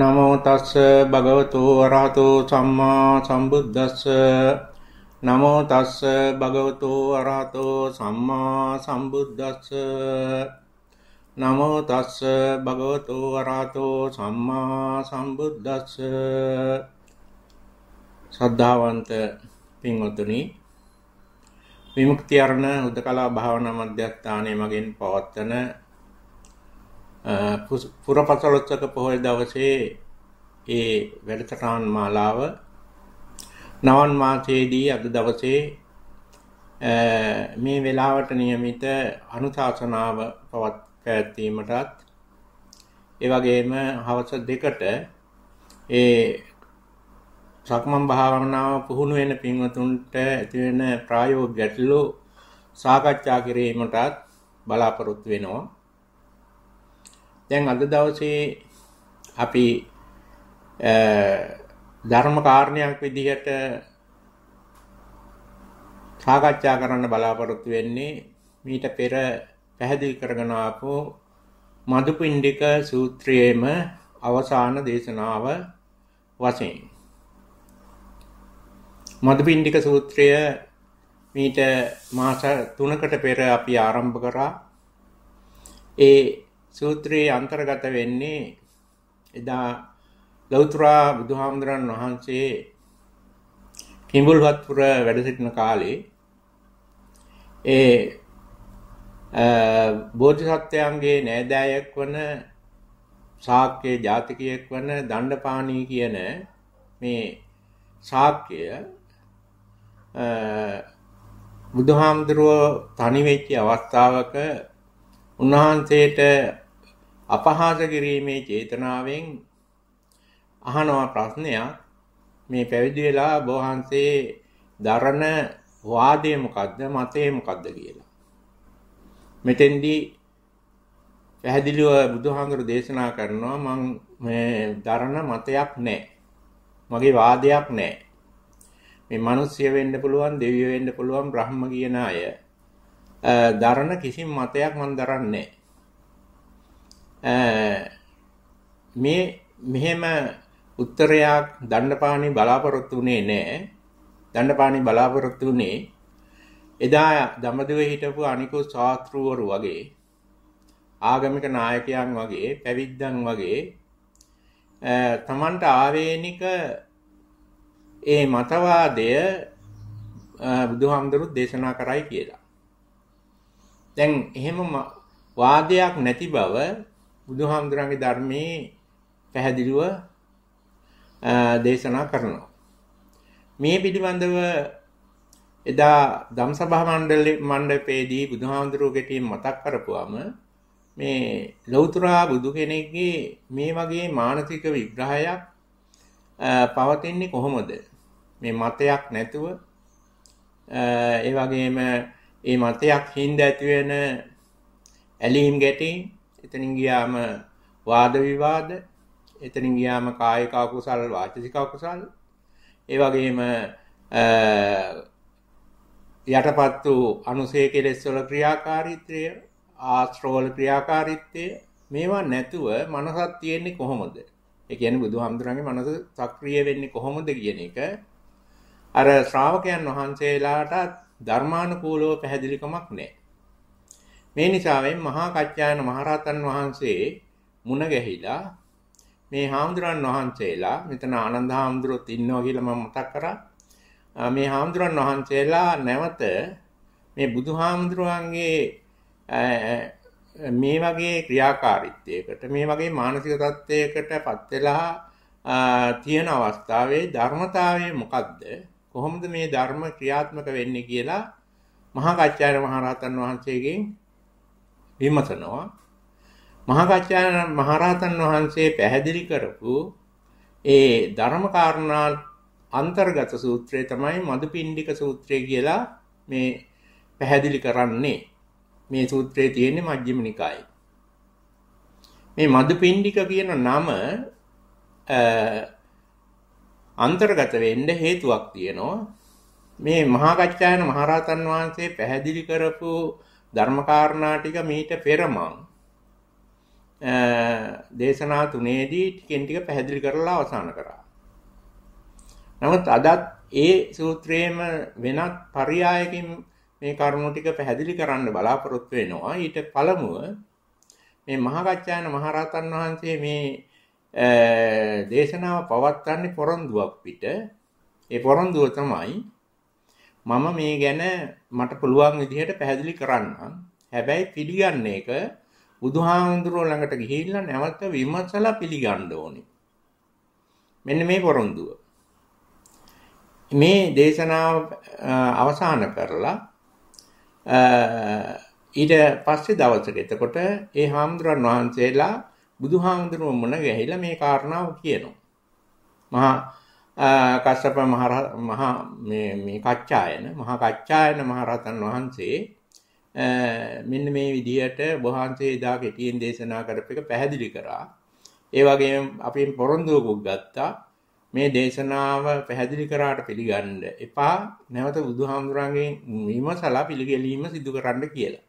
නමෝ තස්ස භගවතු වරහතු සම්මා සම්බුද්දස්ස නමෝ තස්ස භගවතු වරහතු සම්මා සම්බුද්දස්ස නමෝ තස්ස භගවතු වරහතු සම්මා සම්බුද්දස්ස සද්ධාවන්ත පින්වතුනි විමුක්ති අරණ උදකලා භාවනා මධ්‍යස්ථානයේ මගෙන් පවත්වන පුරපසළොස්වක පොහොය දවසේ ඒ වැඩසටහන් මාලාව නවන් මාසයේදී අද දවසේ මේ වෙලාවට નિયમિત අනුශාසනාව පවත් පැවැත්වීමටත් ඒ වගේම හවස දෙකට ඒ සක්මන් භාවනාව පුහුණු වෙන පින්වතුන්ට ඇති වෙන ප්‍රායෝගික ගැටලු සාකච්ඡා කිරීමටත් බලාපොරොත්තු වෙනවා දැන් අද දවසේ අපි ධර්ම කාරණයක් විදිහට සාකච්ඡා කරන්න බලාපොරොත්තු වෙන්නේ මීට පෙර පැහැදිලි කරගෙන ආපු මදුපිණ්ඩික සූත්‍රයේම අවසාන දේශනාව වශයෙන් මදුපිණ්ඩික සූත්‍රය මීට මාස 3කට පෙර අපි ආරම්භ කරා ඒ සූත්‍රයේ අන්තර්ගත වෙන්නේ එදා ලෞතර බුදුහාමුදුරන් වහන්සේ කිඹුල්වත්පුර වැඩ සිටින කාලේ ඒ බෝධිසත්වයන්ගේ නෑදෑයෙක් වන ශාක්‍ය ජාතිකයෙක් වන දණ්ඩපාණී කියන මේ ශාක්‍ය බුදුහාමුදුරුව තනි වෙච්ච අවස්ථාවක උන්වහන්සේට අපහාස කිරීමේ චේතනාවෙන් අහනවා ප්‍රශ්නයක් මේ පැවිදි වෙලා බෝහන්සේ දරන වාදය මොකද්ද මතය මොකද්ද කියලා. මෙතෙන්දී පැහැදිලිව බුදුහාමුදුරු දේශනා කරනවා මං මේ දරන මතයක් නැහැ. මගේ වාදයක් නැහැ. මේ මිනිස්සය වෙන්න පුළුවන්, දෙවියෝ වෙන්න පුළුවන්, බ්‍රහ්ම කියන අය. දරන කිසිම මතයක් මම දරන්නේ මේ මෙහෙම උත්තරයක් දණ්ඩපාණි බලාපොරොත්තු වෙන්නේ නැහැ. දණ්ඩපාණි බලාපොරොත්තු වෙන්නේ එදා දඹදිවේ හිටපු අනිකුත් ශාස්ත්‍රූවරු වගේ ආගමික නායකයන් වගේ පැවිද්දන් වගේ තමන්ට ආවේනික ඒ මතවාදය බුදුහාමුදුරු දේශනා කරයි කියලා. දැන් එහෙම වාදයක් නැති බව බුදුහාමුදුරන්ගේ ධර්මයේ පැහැදිලිව දේශනා කරනවා. මේ පිළිබඳව එදා ධම්සභා මණ්ඩලේ මණ්ඩපයේදී බුදුහාමුදුරුවෝ ගෙටින් මතක් කරපුවම මේ ලෞතුරා බුදු කෙනෙක්ගේ මේ වගේ මානසික විග්‍රහයක් පවතින්නේ කොහොමද? මේ මතයක් නැතුව ඒ වගේම ඒ මතයක් හින්ද ඇතිවෙන ඇලීම් ගැටීම් එතනින් ගියාම වාද විවාද එතනින් ගියාම කායික අකුසල් වාචික අකුසල් ඒ වගේම යටපත් වූ අනුසය කෙලෙස් වල ක්‍රියාකාරීත්වය ආශ්‍රවල ක්‍රියාකාරීත්වය මේවා නැතුව මනසක් තියෙන්නේ කොහොමද? ඒ කියන්නේ බුදුහාමුදුරන්ගේ මනස සක්‍රිය වෙන්නේ කොහොමද කියන එක අර ශ්‍රාවකයන් වහන්සේලාටත් ධර්මානුකූලව පැහැදිලිකමක් නැහැ. මේ නිසාවෙන් මහා කච්චායන මහරහතන් වහන්සේ මුණ ගැහිලා මේ හාමුදුරන් වහන්සේලා මෙතන ආනන්ද හාමුදුරුවොත් ඉන්නවා කියලා මම මතක් කරා. මේ හාමුදුරන් වහන්සේලා නැවත මේ බුදුහාමුදුරුවන්ගේ මේ වගේ ක්‍රියාකාරීත්වයකට මේ වගේ මානසික තත්ත්වයකට පත් වෙලා තියෙන අවස්ථාවේ ධර්මතාවය මොකද්ද? කොහොමද මේ ධර්ම ක්‍රියාත්මක වෙන්නේ කියලා මහා කච්චායන මහරහතන් වහන්සේගෙන් විමසනවා. මහා කච්චායන මහරහතන් වහන්සේ පැහැදිලි කරපු ඒ ධර්ම කාරණා අන්තර්ගත සූත්‍රය තමයි මදුපිණ්ඩික සූත්‍රය කියලා මේ පැහැදිලි කරන්නේ. මේ සූත්‍රයේ තියෙන්නේ මජ්ක්‍ධිම නිකායේ. මේ මදුපිණ්ඩික කියන නම අන්තර්ගත වෙන්න හේතුවක් තියෙනවා. මේ මහා කච්චායන මහරහතන් වහන්සේ පැහැදිලි කරපු ධර්මකාරණා ටික මීට පෙර මං දේශනා තුනේදී ටිකෙන් ටික පැහැදිලි කරලා අවසන් කරා. නමුත් අදත් ඒ සූත්‍රයේම වෙනත් පරයයකින් මේ කරුණු ටික පැහැදිලි කරන්න බලාපොරොත්තු වෙනවා. ඊට පළමුව මේ මහා කච්චායන මහරහතන් වහන්සේ මේ දේශනාව පවත්වන්නේ පොරොන්දුවක් පිට. ඒ පොරොන්දුව තමයි මම මේ ගැන මට පුළුවන් විදිහට පැහැදිලි කරන්නම්. හැබැයි පිළිගන්න එක බුදුහාමුදුරුවෝ ළඟට ගිහිල්ලා නැවත විමසලා පිළිගන්න ඕනේ. මෙන්න මේ පොරොන්දුව. මේ දේශනාව අවසන් කරලා ඊට පස්සේ දවසට එතකොට ඒ හාමුදුරන් වහන්සේලා බුදුහාමුදුරුව මුණ ගැහිලා මේ කාරණාව කියනවා. මහා කස්සප මහා මේ මේ කච්චායන මහා කච්චායන මහරතන් වහන්සේ මෙන්න මේ විදිහට වහන්සේ එදා කෙටියෙන් දේශනා කරපු එක පැහැදිලි කරා. ඒ වගේම අපි පොරොන්දුකුත් ගත්තා. මේ දේශනාව පැහැදිලි කරාට පිළිගන්න එපා. නැවත බුදුහාමුදුරන්ගෙන් විමසලා පිළිගැලීම සිදු කරන්න කියලා.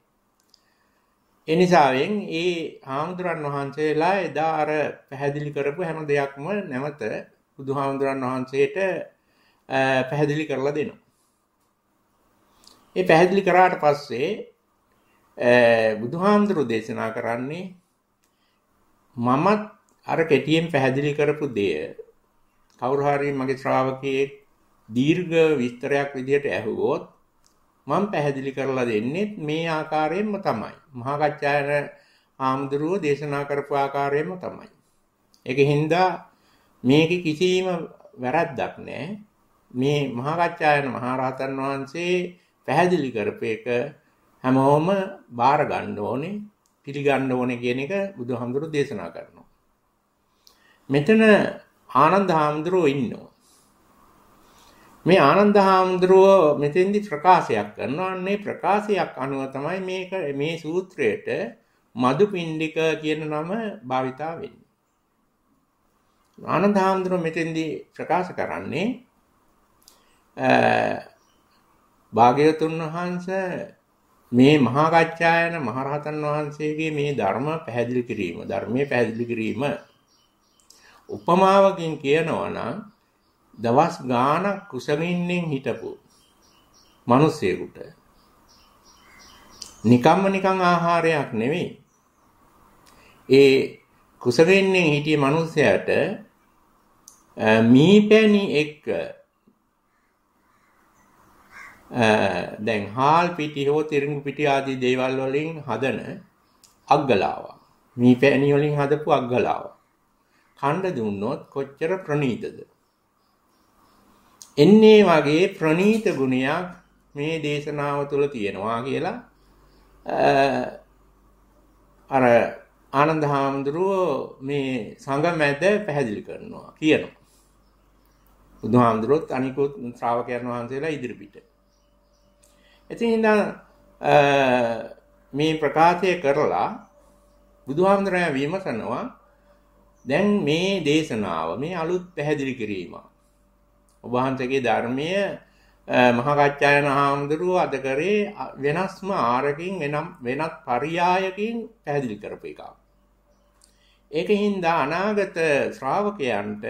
එනිසාවෙන් ඒ හාමුදුරන් වහන්සේලා එදා අර පැහැදිලි කරපු හැම දෙයක්ම නැවත බුදුහාමුදුරන් වහන්සේට පැහැදිලි කරලා දෙනවා. ඒ පැහැදිලි කරාට පස්සේ බුදුහාමුදුරු දේශනා කරන්නේ මමත් අර කෙටියෙන් පැහැදිලි කරපු දෙය කවුරු හරි මගේ ශ්‍රාවකයේ දීර්ඝ විස්තරයක් විදිහට ඇහුවොත් මම පැහැදිලි කරලා දෙන්නෙත් මේ ආකාරයෙන්ම තමයි. මහා කච්චායන ආමුදුරුව දේශනා කරපු ආකාරයෙන්ම තමයි. ඒක හින්දා මේක කිසිම වැරද්දක් නැහැ. මේ මහා කච්චායන මහරහතන් වහන්සේ පැහැදිලි කරපු එක හැමෝම බාර ගන්න ඕනේ, පිළිගන්න ඕනේ කියන එක බුදුහාමුදුරුව දේශනා කරනවා. මෙතන ආනන්ද හාමුදුරුවෝ ඉන්නවා. මේ ආනන්ද හාමුදුරුව මෙතෙන්දි ප්‍රකාශයක් කරනවාන්නේ ප්‍රකාශයක් අනුව තමයි මේක මේ සූත්‍රයට මදු පින්ඩික කියන නම භාවිතා වෙන්නේ. ආනන්ද හාමුදුරුව මෙතෙන්දි ප්‍රකාශ කරන්නේ භාග්‍යවතුන් වහන්සේ මේ මහා කච්චායන මහරහතන් වහන්සේගේ මේ ධර්ම පැහැදිලි කිරීම ධර්මයේ පැහැදිලි කිරීම උපමාවකින් කියනවා නම් දවස් ගාණක් කුසගින්නෙන් හිටපු මිනිසෙකුට නිකම්ම නිකං ආහාරයක් නෙවෙයි. ඒ කුසගින්නෙන් හිටිය මිනිසයාට මීපැණි එක්ක දැන් හාල් පිටි හෝ තිරිඟු පිටි ආදී දේවල් වලින් හදන අග්ගලාවක්. මීපැණි වලින් හදපු අග්ගලාවක්. කණ්ඩ දුන්නොත් කොච්චර ප්‍රණීතද? එන්නේ වගේ ප්‍රනීත ගුණයක් මේ දේශනාව තුළ තියෙනවා කියලා අර ආනන්ද හාමුදුරුවෝ මේ සංගමැද පැහැදිලි කරනවා කියනවා. බුදුහාමුදුරුවොත් අනිකුත් ශ්‍රාවකයන් වහන්සේලා ඉදිරිපිට. ඉතින් ඉඳන් මේ ප්‍රකාශය කරලා බුදුහාමුදුරුවෝ විමසනවා දැන් මේ දේශනාව මේ අලුත් පැහැදිලි කිරීමක් ඔබ වහන්සේගේ ධර්මය මහා කච්චායන හාමුදුරුව අද කරේ වෙනස්ම ආරකින් වෙනම් වෙනත් පරියායකින් පැහැදිලි කරපු එකක්. ඒක හින්දා අනාගත ශ්‍රාවකයන්ට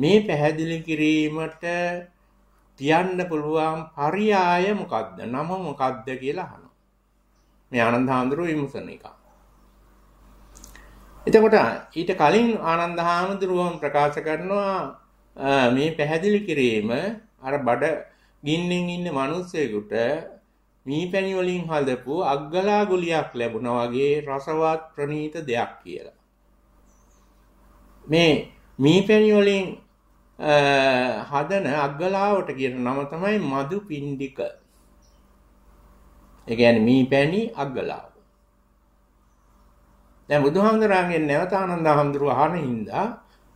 මේ පැහැදිලි කිරීමට තියන්න පුළුවන් පරියාය මොකක්ද? නම මොකක්ද කියලා අහනවා. මේ ආනන්ද හාමුදුරුව විමසන එක. එතකොට ඊට කලින් ආනන්ද හාමුදුරුවන් ප්‍රකාශ කරනවා මේ පැහැදිලි කිරීම අර බඩ ගින්නෙන් ඉන්න මිනිස්සෙකුට මීපැණි වලින් හදපු අග්ගලා ගුලියක් ලැබුණා වගේ රසවත් ප්‍රණීත දෙයක් කියලා. මේ මීපැණි වලින් හදන අග්ගලාවට කියන නම තමයි මදු පින්ඩික. ඒ කියන්නේ මීපැණි අග්ගලාව. දැන් බුදුහාමුදුරන්ගෙන් නැවත ආනන්ද හඳුරු අහන හින්දා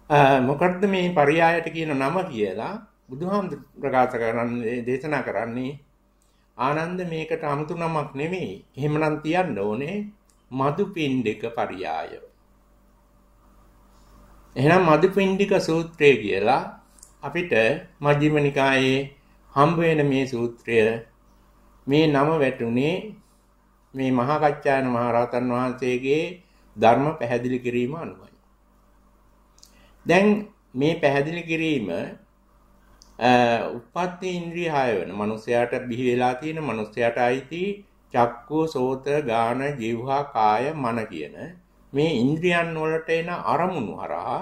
මොකක්ද මේ පරයායට කියන නම කියලා බුදුහාමුදුර ප්‍රකාශ කරන්නේ දේශනා කරන්නේ ආනන්ද මේකට 아무තු නමක් නෙමෙයි. එහෙමනම් තියන්න ඕනේ මදුපිණ්ඩික පරයාය. එහෙනම් මදුපිණ්ඩික සූත්‍රය කියලා අපිට මජ්ක්‍ධිම නිකායේ හම්බ වෙන මේ සූත්‍රය මේ නම වැටුනේ මේ මහා කච්චායන මහරහතන් වහන්සේගේ ධර්ම පැහැදිලි කිරීම අනුව. දැන් මේ පැහැදිලි කිරීම උපත්ති ඉන්ද්‍රිය හය වෙන මනුස්සයාට බිහි වෙලා තියෙන මනුස්සයාට අයිති චක්කු සෝත ගාන ජීවහා කාය මන කියන මේ ඉන්ද්‍රියන් වලට එන අරමුණු හරහා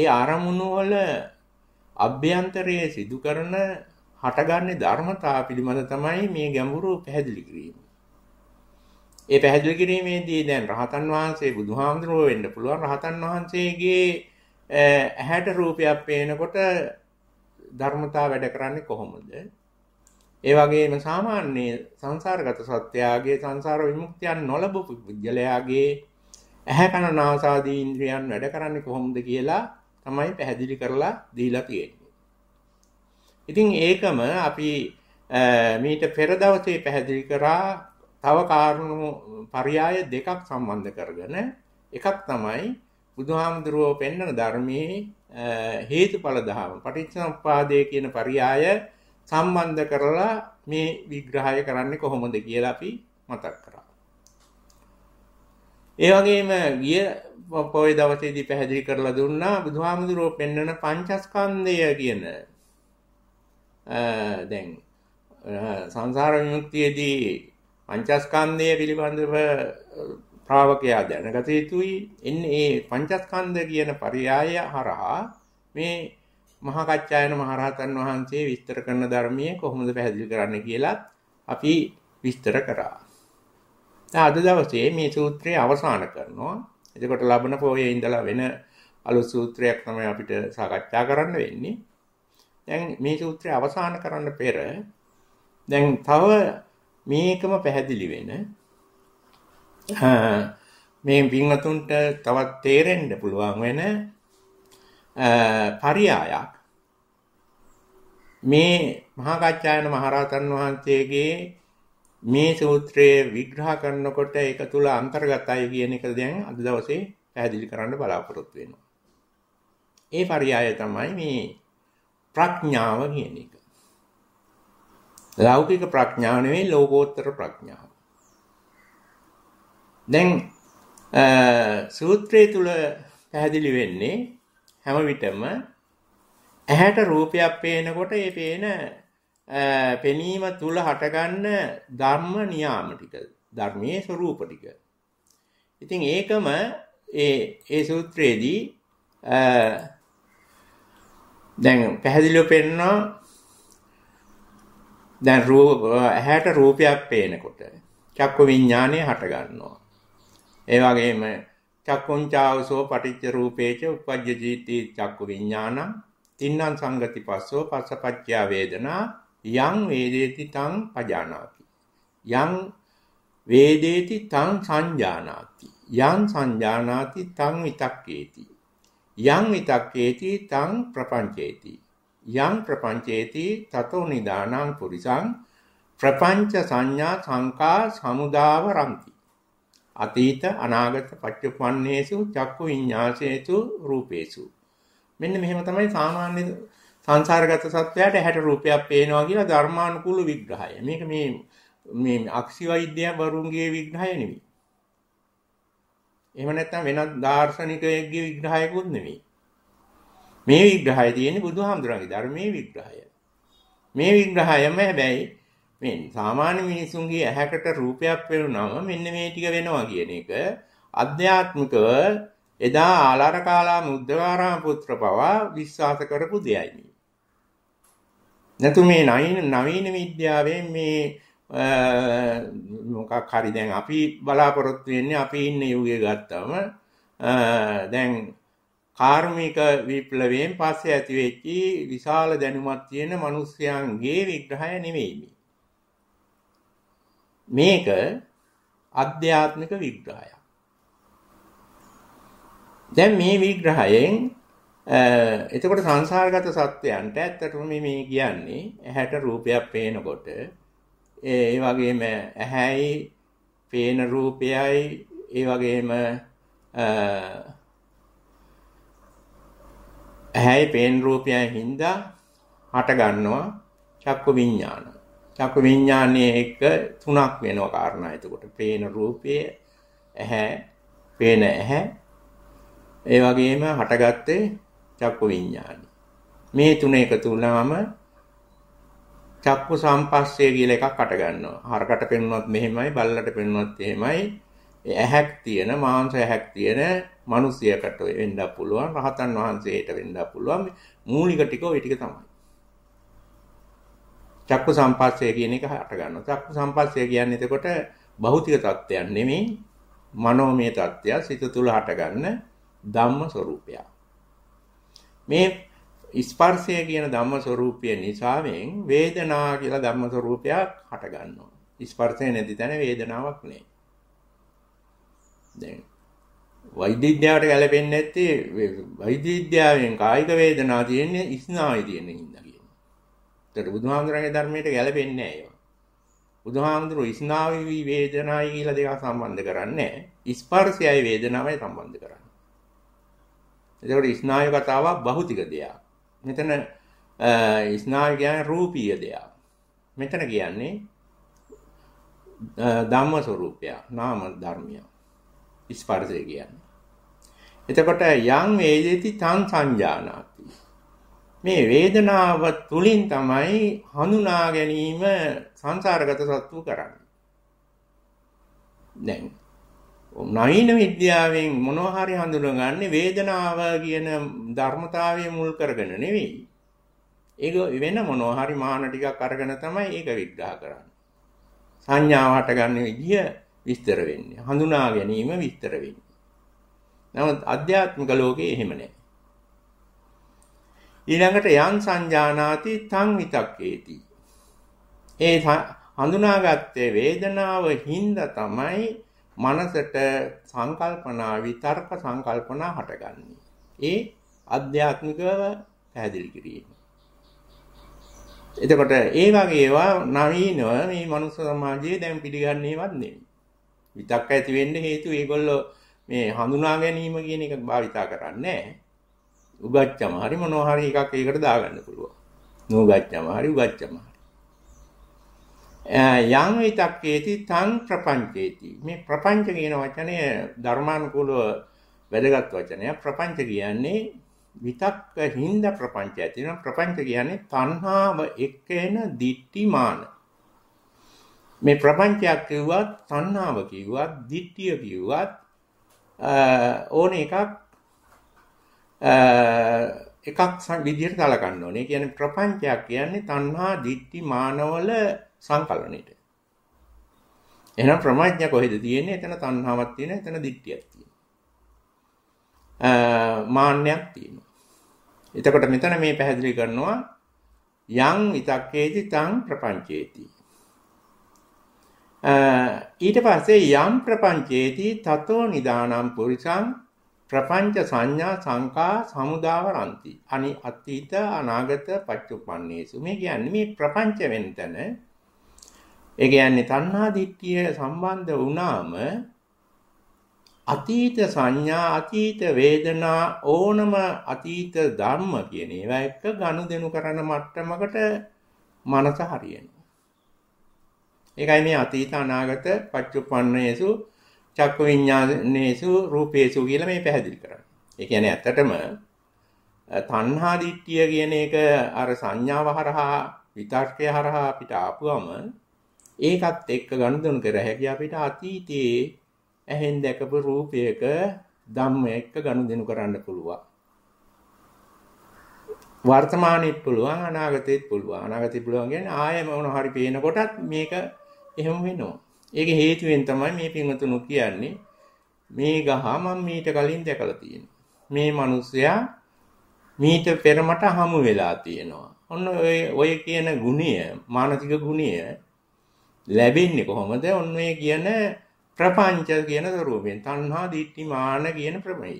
ඒ අරමුණු වල අභ්‍යන්තරයේ සිදු කරන හටගන්නේ ධර්මතා පිළිබඳ තමයි මේ ගැඹුරු පැහැදිලි කිරීම. ඒ පැහැදිලි කිරීමේදී දැන් රහතන් වහන්සේ බුදුහාමුදුරුව වෙන්න පුළුවන් රහතන් වහන්සේගේ ඇහැට රූපයක් පේනකොට ධර්මතා වැඩ කරන්නේ කොහොමද? ඒ වගේම සාමාන්‍ය සංසාරගත සත්‍යයගේ සංසාර විමුක්තියන් නොලබපු පුද්ගලයාගේ ඇහැ කන නාසාදී ඉන්ද්‍රියන් වැඩ කරන්නේ කොහොමද කියලා තමයි පැහැදිලි කරලා දීලා තියෙන්නේ. ඉතින් ඒකම අපි මීට පෙර දවසේ පැහැදිලි කරා තව කාරණු පරයය දෙකක් සම්බන්ධ කරගෙන එකක් තමයි බුදුහාමුදුරුවෝ පෙන්වන ධර්මයේ හේතුඵල ධහම පටිච්චසමුප්පාදය කියන පරයය සම්බන්ධ කරලා මේ විග්‍රහය කරන්නේ කොහොමද කියලා අපි මතක් කරා. ඒ වගේම ගිය පොය දවසේදී පැහැදිලි කරලා දුන්නා බුදුහාමුදුරුවෝ පෙන්වන පංචස්කන්ධය කියන දැන් සංසාර විමුක්තියේදී පංචස්කන්ධය පිළිබඳව ශ්‍රාවකයා දැනගත යුතුයි එන්නේ මේ පංචස්කන්ධ කියන පරයය හරහා මේ මහා කච්චායන මහරහතන් වහන්සේ විස්තර කරන ධර්මයේ කොහොමද පැහැදිලි කරන්න කියලා අපි විස්තර කරා. දැන් අද දවසේ මේ සූත්‍රය අවසන් කරනවා. එතකොට ලබන පොයේ ඉඳලා වෙන අලුත් සූත්‍රයක් තමයි අපිට සාකච්ඡා කරන්න වෙන්නේ. දැන් මේ සූත්‍රය අවසන් කරන්න පෙර දැන් තව මේකම පැහැදිලි වෙන මේ වින්නතුන්ට තවත් තේරෙන්න පුළුවන් වෙන පරියායක් මේ මහා කච්චායන මහරහතන් වහන්සේගේ මේ සූත්‍රය විග්‍රහ කරනකොට ඒක තුල අන්තර්ගතයි කියන එක දැන් අද දවසේ පැහැදිලි කරන්න බලාපොරොත්තු වෙනවා. ඒ පරියාය තමයි මේ ප්‍රඥාව කියන එක. ලෞකික ප්‍රඥාව නෙවෙයි ලෝකෝත්තර ප්‍රඥාව. දැන් සූත්‍රයේ තුල පැහැදිලි වෙන්නේ හැම විටම ඇහැට රූපයක් පේනකොට ඒ පේන පෙනීම තුල හටගන්න ධර්ම නියාම ටික ධර්මයේ ස්වરૂප ටික. ඉතින් ඒකම ඒ ඒ සූත්‍රයේදී දැන් පැහැදිලිව පෙන්නවා දැන් රූප ඇහැට රූපයක් පේනකොට චක්ක විඥානය හට ගන්නවා. ඒ වගේම චක්කුංචාවසෝ පටිච්ච රූපේච උපජ්ජ ජීති චක්කු විඥානං තින්නම් සංගති පස්සෝ පස්සපච්චය වේදනා යං වේදේති තං පජානාති යං වේදේති තං සංජානාති යං සංජානාති තං විතක්කේති යං විතක්කේති තං ප්‍රපංචේති යං ප්‍රපංචේති තතෝ නිදානං පුරිසං ප්‍රපංච සංඥා සංකා සමුදාව රන්ති අතීත අනාගත පච්චුප්පන්නේසු චක්කු විඤ්ඤාසේසු රූපේසු මෙන්න මෙහෙම තමයි සාමාන්‍ය සංසාරගත සත්වයාට 60 රූපයක් පේනවා කියලා ධර්මානුකූල විග්‍රහය. මේක මේ මේ අක්ෂි වෛද්‍ය වරුන්ගේ විග්‍රහය නෙවෙයි. එහෙම නැත්නම් වෙනත් දාර්ශනිකයෙක්ගේ විග්‍රහයකුත් නෙවෙයි. මේ විග්‍රහය තියෙන්නේ බුදුහාමුදුරන්ගේ ධර්මයේ විග්‍රහය. මේ විග්‍රහයම හැබැයි මේ සාමාන්‍ය මිනිසුන්ගේ ඇහැකට රූපයක් පෙනුනම මෙන්න මේ ටික වෙනවා කියන එක අධ්‍යාත්මිකව එදා ආලාර කාලා මුද්දකාරාම පුත්‍ර පවා විශ්වාස කරපු දෙයයි මේ. නැතු මේ නවීන විද්‍යාවෙන් මේ මොකක් හරි දැන් අපි බලාපොරොත්තු වෙන්නේ අපි ඉන්න යුගයේ ගත්තම දැන් කාර්මික විප්ලවයෙන් පස්සේ ඇති වෙච්ච විශාල දැනුමක් තියෙන මිනිස්යන්ගේ විග්‍රහය නෙමෙයි මේ. මේක අධ්‍යාත්මික විග්‍රහයක්. දැන් මේ විග්‍රහයෙන් එතකොට සංසාරගත සත්වයන්ට ඇත්තටම මේ කියන්නේ ඇහැට රූපයක් පේනකොට ඒ වගේම ඇහැයි පේන රූපයයි ඒ වගේම ඇහැයි පේන රූපයයි හින්දා හට ගන්නවා චක්කු විඥාන. චක්ක විඥානයේ එක තුනක් වෙනවා කාරණා. එතකොට පේන රූපය ඇහැ, පේන ඇහැ. ඒ වගේම හටගත්තේ චක්ක විඥානයි. මේ තුන එකතු වුණාම චක්කු සම්පස්සේ කියලා එකක් අට ගන්නවා. හරකට පෙන්වුවත් මෙහෙමයි, බල්ලට පෙන්වුවත් එහෙමයි. ඇහැක් තියෙන, මාංශ ඇහැක් තියෙන මිනිසයකට වෙන්න පුළුවන්, රහතන් වහන්සේට වෙන්න පුළුවන්. මූලික ටික ওই ටික තමයි. චක්කු සම්පස්සය කියන එක හට ගන්නවා. චක්කු සම්පස්සය කියන්නේ එතකොට භෞතික தත්ත්වයක් නෙමෙයි මනෝමය தත්ත්වය සිත තුළ හට ගන්න ධම්ම ස්වરૂපය. මේ ස්පර්ශය කියන ධම්ම ස්වરૂපය නිසාවෙන් වේදනා කියලා ධම්ම ස්වરૂපයක් හට ගන්නවා. ස්පර්ශය නැති තැන වේදනාවක් නැහැ. දැන් වෛද්‍යඥාට ගැලපෙන්නේ නැත්තේ වෛද්‍යඥාවෙන් කායික වේදනා තියෙන්නේ ස්නායු තියෙන හින්දා. ඒතර බුදුහාමුදුරන්ගේ ධර්මයට ගැලපෙන්නේ නැහැ ඒවා. බුදුහාමුදුරුවෝ ස්නාවි වේදනායි කියලා දෙකක් සම්බන්ධ කරන්නේ ස්පර්ශයයි වේදනාවයි සම්බන්ධ කරන්නේ. ඒතකොට ස්නායු කතාව භෞතික දෙයක්. මෙතන ස්නායු කියන්නේ රූපීය දෙයක්. මෙතන කියන්නේ ධම්ම ස්වરૂපය, නාම ධර්මය. ස්පර්ශය කියන්නේ. එතකොට යම් වේදේති තං සංජානත් මේ වේදනාව තුලින් තමයි හඳුනා ගැනීම සංසාරගත සත්තු කරන්නේ. දැන් නයින විද්‍යාවෙන් මොනවා හරි හඳුනගන්නේ වේදනාව කියන ධර්මතාවය මුල් කරගෙන නෙවෙයි. ඒක වෙන මොනවා හරි මාන ටිකක් අරගෙන තමයි ඒක විග්‍රහ කරන්නේ. සංඥාව හටගන්න විදිය විස්තර වෙන්නේ. හඳුනා ගැනීම විස්තර වෙන්නේ. නමුත් අධ්‍යාත්මික ලෝකේ එහෙම නැහැ. ඊළඟට යං සංජානාති තං විතක්කේති. ඒ හඳුනාගත්ත වේදනාව හින්දා තමයි මනසට සංකල්පනා විතර්ක සංකල්පනා හටගන්නේ. ඒ අධ්‍යාත්මිකව පැහැදිලි කිරීම. එතකොට ඒ වගේ ඒවා නවීනව මේ මනුස්ස සමාජයේ දැන් පිළිගන්නේවත් නෙමෙයි. විතක් ඇති වෙන්න හේතුව ඒගොල්ලෝ මේ හඳුනා ගැනීම කියන එක භාවිතා කරන්නේ නැහැ. උගච්චම හරි මොනවා හරි එකක් ඒකට දාගන්න පුළුවන්. නූගච්චම හරි උගච්චම හරි. යං විතක්කේති තං ප්‍රපංචේති. මේ ප්‍රපංච කියන වචනය ධර්මානුකූලව වැදගත් වචනයක්. ප්‍රපංච කියන්නේ විතක්ක හිඳ ප්‍රපංචය. එතන ප්‍රපංච කියන්නේ තණ්හාව එක්ක එන දිට්ඨිමාන. මේ ප්‍රපංචයක් කිව්වත් තණ්හාව කිව්වත් දිට්ඨිය කිව්වත් ඕන එකක් එකක් විදිහට සලකන්න ඕනේ. කියන්නේ ප්‍රපංචයක් කියන්නේ තණ්හා, දිට්ඨි, මානවල සංකලනයේට. එහෙනම් ප්‍රමඤ්ඤය කොහෙද තියෙන්නේ? එතන තණ්හාවක් තියෙනවා, එතන දිට්ඨියක් තියෙනවා. මාන්නයක් තියෙනවා. එතකොට මෙතන මේ පැහැදිලි කරනවා යං විතක්කේති තං ප්‍රපංචේති. ඊට පස්සේ යම් ප්‍රපංචේති තතෝ නිදානම් පුරිසං ප්‍රපංච සංඥා සංකා සමුදාවරಂತಿ. අනි අතීත අනාගත පච්චුප්පන්නේසු. මේ කියන්නේ මේ ප්‍රපංච වෙනතන ඒ කියන්නේ තණ්හා දිට්ඨිය සම්බන්ධ වුණාම අතීත සංඥා අතීත වේදනා ඕනම අතීත ධර්ම කියන ඒවා එක්ක ගනුදෙනු කරන මට්ටමකට මනස හරියනවා. ඒකයි මේ අතීත අනාගත පච්චුප්පන්නේසු චක්කු විඤ්ඤාණේසු රූපේසු කියලා මේ පැහැදිලි කරනවා. ඒ කියන්නේ ඇත්තටම තණ්හා දිට්ඨිය කියන එක අර සංඥාව හරහා විතර්කය හරහා අපිට ආපුවම ඒකත් එක්ක ගනුදෙනු කර හැකි අපිට අතීතයේ ඇහෙන් දැකපු රූපයක ධම්ම එක්ක ගනුදෙනු කරන්න පුළුවන්. වර්තමානෙත් පුළුවන් අනාගතෙත් පුළුවන්. අනාගතෙත් පුළුවන් කියන්නේ ආයෙම මොන හරි පේනකොටත් මේක එහෙම වෙනවා. ඒක හේතුවෙන් තමයි මේ පින්වතුණු කියන්නේ මේ ගහ මම මීට කලින් දැකලා තියෙනවා. මේ මිනිසයා මීට පෙර මට හමු වෙලා තියෙනවා. ඔන්න ඔය ඔය කියන ගුණය, මානසික ගුණය ලැබෙන්නේ කොහොමද? ඔන්න ඔය කියන ප්‍රපංච කියන ස්වරූපයෙන් තණ්හා දිට්ඨි මාන කියන ප්‍රමේය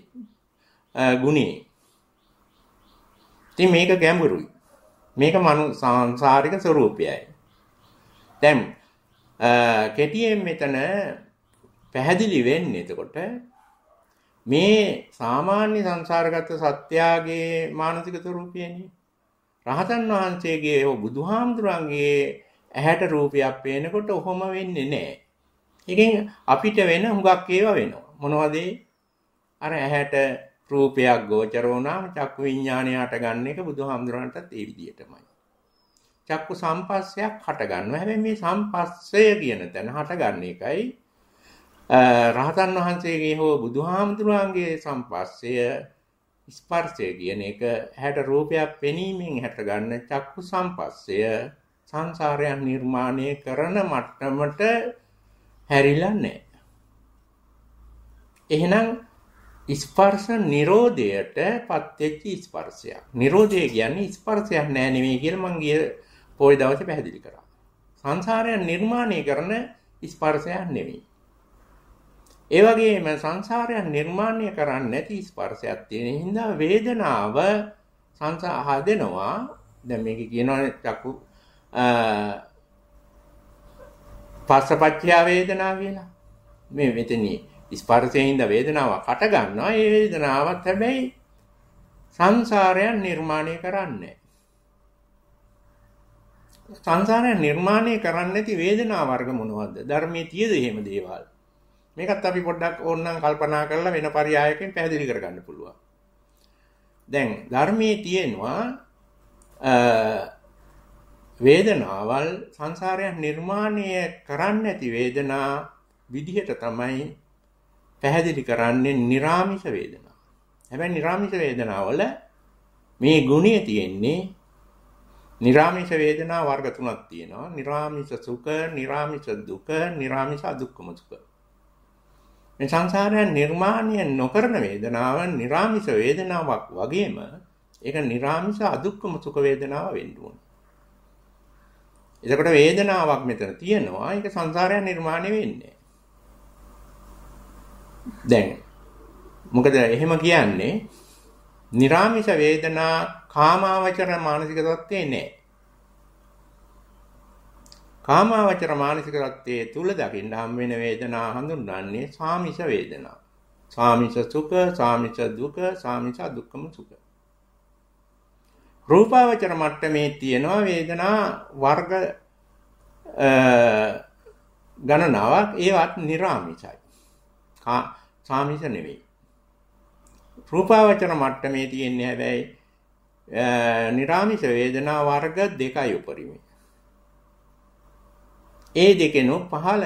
ගුණේ. ඉතින් මේක ගැඹුරුයි. මේක මනු සංසාරික ස්වરૂපයයි. දැන් කෙටියෙන් මෙතන පැහැදිලි වෙන්නේ එතකොට මේ සාමාන්‍ය සංසාරගත සත්‍යාගේ මානසික ස්වરૂපයනේ රහතන් වහන්සේගේ ඒ බුදුහාමුදුරන්ගේ ඇහැට රූපයක් පේනකොට ඔහොම වෙන්නේ නැහැ. ඉතින් අපිට වෙන හුඟක් ඒවා වෙනවා. මොනවද අර ඇහැට රූපයක් ගෝචර වුණාම චක්කු විඥාණයට ගන්න එක බුදුහාමුදුරන්ටත් ඒ විදිහටමයි. චක්කු සම්පස්සයක් හටගන්නවා. හැබැයි මේ සම්පස්සය කියන තැන හටගන්න එකයි රහතන් වහන්සේගේ හෝ බුදුහාමුදුරුවන්ගේ සම්පස්සය ස්පර්ශය කියන එක හැට රූපයක් පෙනීමෙන් හැටගන්න චක්කු සම්පස්සය සංසාරයන් නිර්මාණය කරන මට්ටමට හැරිලා නැහැ. එහෙනම් ස්පර්ශ නිරෝධයට පත්වෙච්ච ස්පර්ශයක්. නිරෝධය කියන්නේ ස්පර්ශයක් නෑ නෙමෙයි කියලා මං ගිය ওই දවසේ පැහැදිලි කරා. සංසාරය නිර්මාණය කරන ස්පර්ශයක් නෙවෙයි. ඒ වගේම සංසාරය නිර්මාණය කරන්නේ නැති ස්පර්ශයක් තියෙන හින්දා වේදනාව සංසාර හදනවා. දැන් මේක කියනවනේ චක්කු පස්සපච්චය වේදනාව කියලා. මේ මෙතනින් ස්පර්ශයෙන්ද වේදනාවක් හට ගන්නවා. ඒ වේදනාවත් හැබැයි සංසාරයන් නිර්මාණය කරන්නේ. සංසාරය නිර්මාණය කරන්න ඇති වේදනා වර්ග මොනවද? ධර්මයේ තියෙද එහෙම දේවල්? මේකත් අපි පොඩ්ඩක් ඕනනම් කල්පනා කරලා වෙන පරයයකින් පැහැදිලි කරගන්න පුළුවන්. දැන් ධර්මයේ තියෙනවා වේදනාවල් සංසාරයන් නිර්මාණය කරන්න ඇති වේදනා විදිහට තමයි පැහැදිලි කරන්නේ निराமிස වේදනා. හැබැයි निराமிස වේදනාවල මේ ගුණය තියෙන්නේ නිරාමිෂ වේදනා වර්ග තුනක් තියෙනවා. නිරාමිෂ සුඛ, නිරාමිෂ දුක, නිරාමිෂ අදුක්කම සුඛ. මේ සංසාරය නිර්මාණය නොකරන වේදනාව නිරාමිෂ වේදනාවක් වගේම ඒක නිරාමිෂ අදුක්කම සුඛ වේදනාව වෙන්න ඕන. එතකොට වේදනාවක් මෙතන තියෙනවා. ඒක සංසාරය නිර්මාණය වෙන්නේ. දැන් මොකද එහෙම කියන්නේ? නිරාමිෂ වේදනා කාමාවචර මානසික தත්ත්වේ නැහැ. කාමාවචර මානසික தත්ත්වයේ තුල දකින්න හම් වෙන වේදනා හඳුන්වන්නේ සාමිෂ වේදනා. සාමිෂ සුඛ, සාමිෂ දුක, සාමිෂ දුක්ඛම සුඛ. රූපාවචර මට්ටමේ තියෙනවා වේදනා වර්ග ගණනාවක් ඒවත් निराමිෂයි. සාමිෂ නෙවෙයි. රූපාවචර මට්ටමේ තියෙන්නේ හැබැයි නිරාමිස වේදනා වර්ග දෙකයි උපරිමයි. ඒ දෙකෙනු පහළ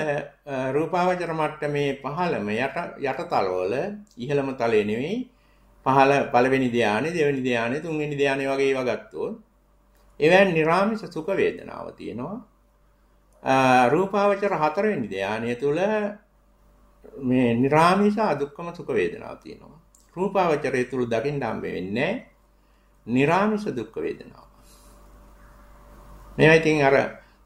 රූපාවචර මට්ටමේ පහළම යට යටතලවල ඉහළම තලය නෙවෙයි පහළ පළවෙනි ධානය දෙවෙනි ධානය තුන්වෙනි ධානය වගේ ඒවා ගත්තොත් එවැන් නිර්ාමිෂ සුඛ වේදනාව තියෙනවා රූපාවචර හතරවෙනි ධානය තුල මේ නිර්ාමිෂ අදුක්කම සුඛ වේදනාව තියෙනවා රූපාවචරය තුල දකින්න හම්බ වෙන්නේ නැහැ නිරාමිස දුක් වේදනාව. මේවා ඉතින් අර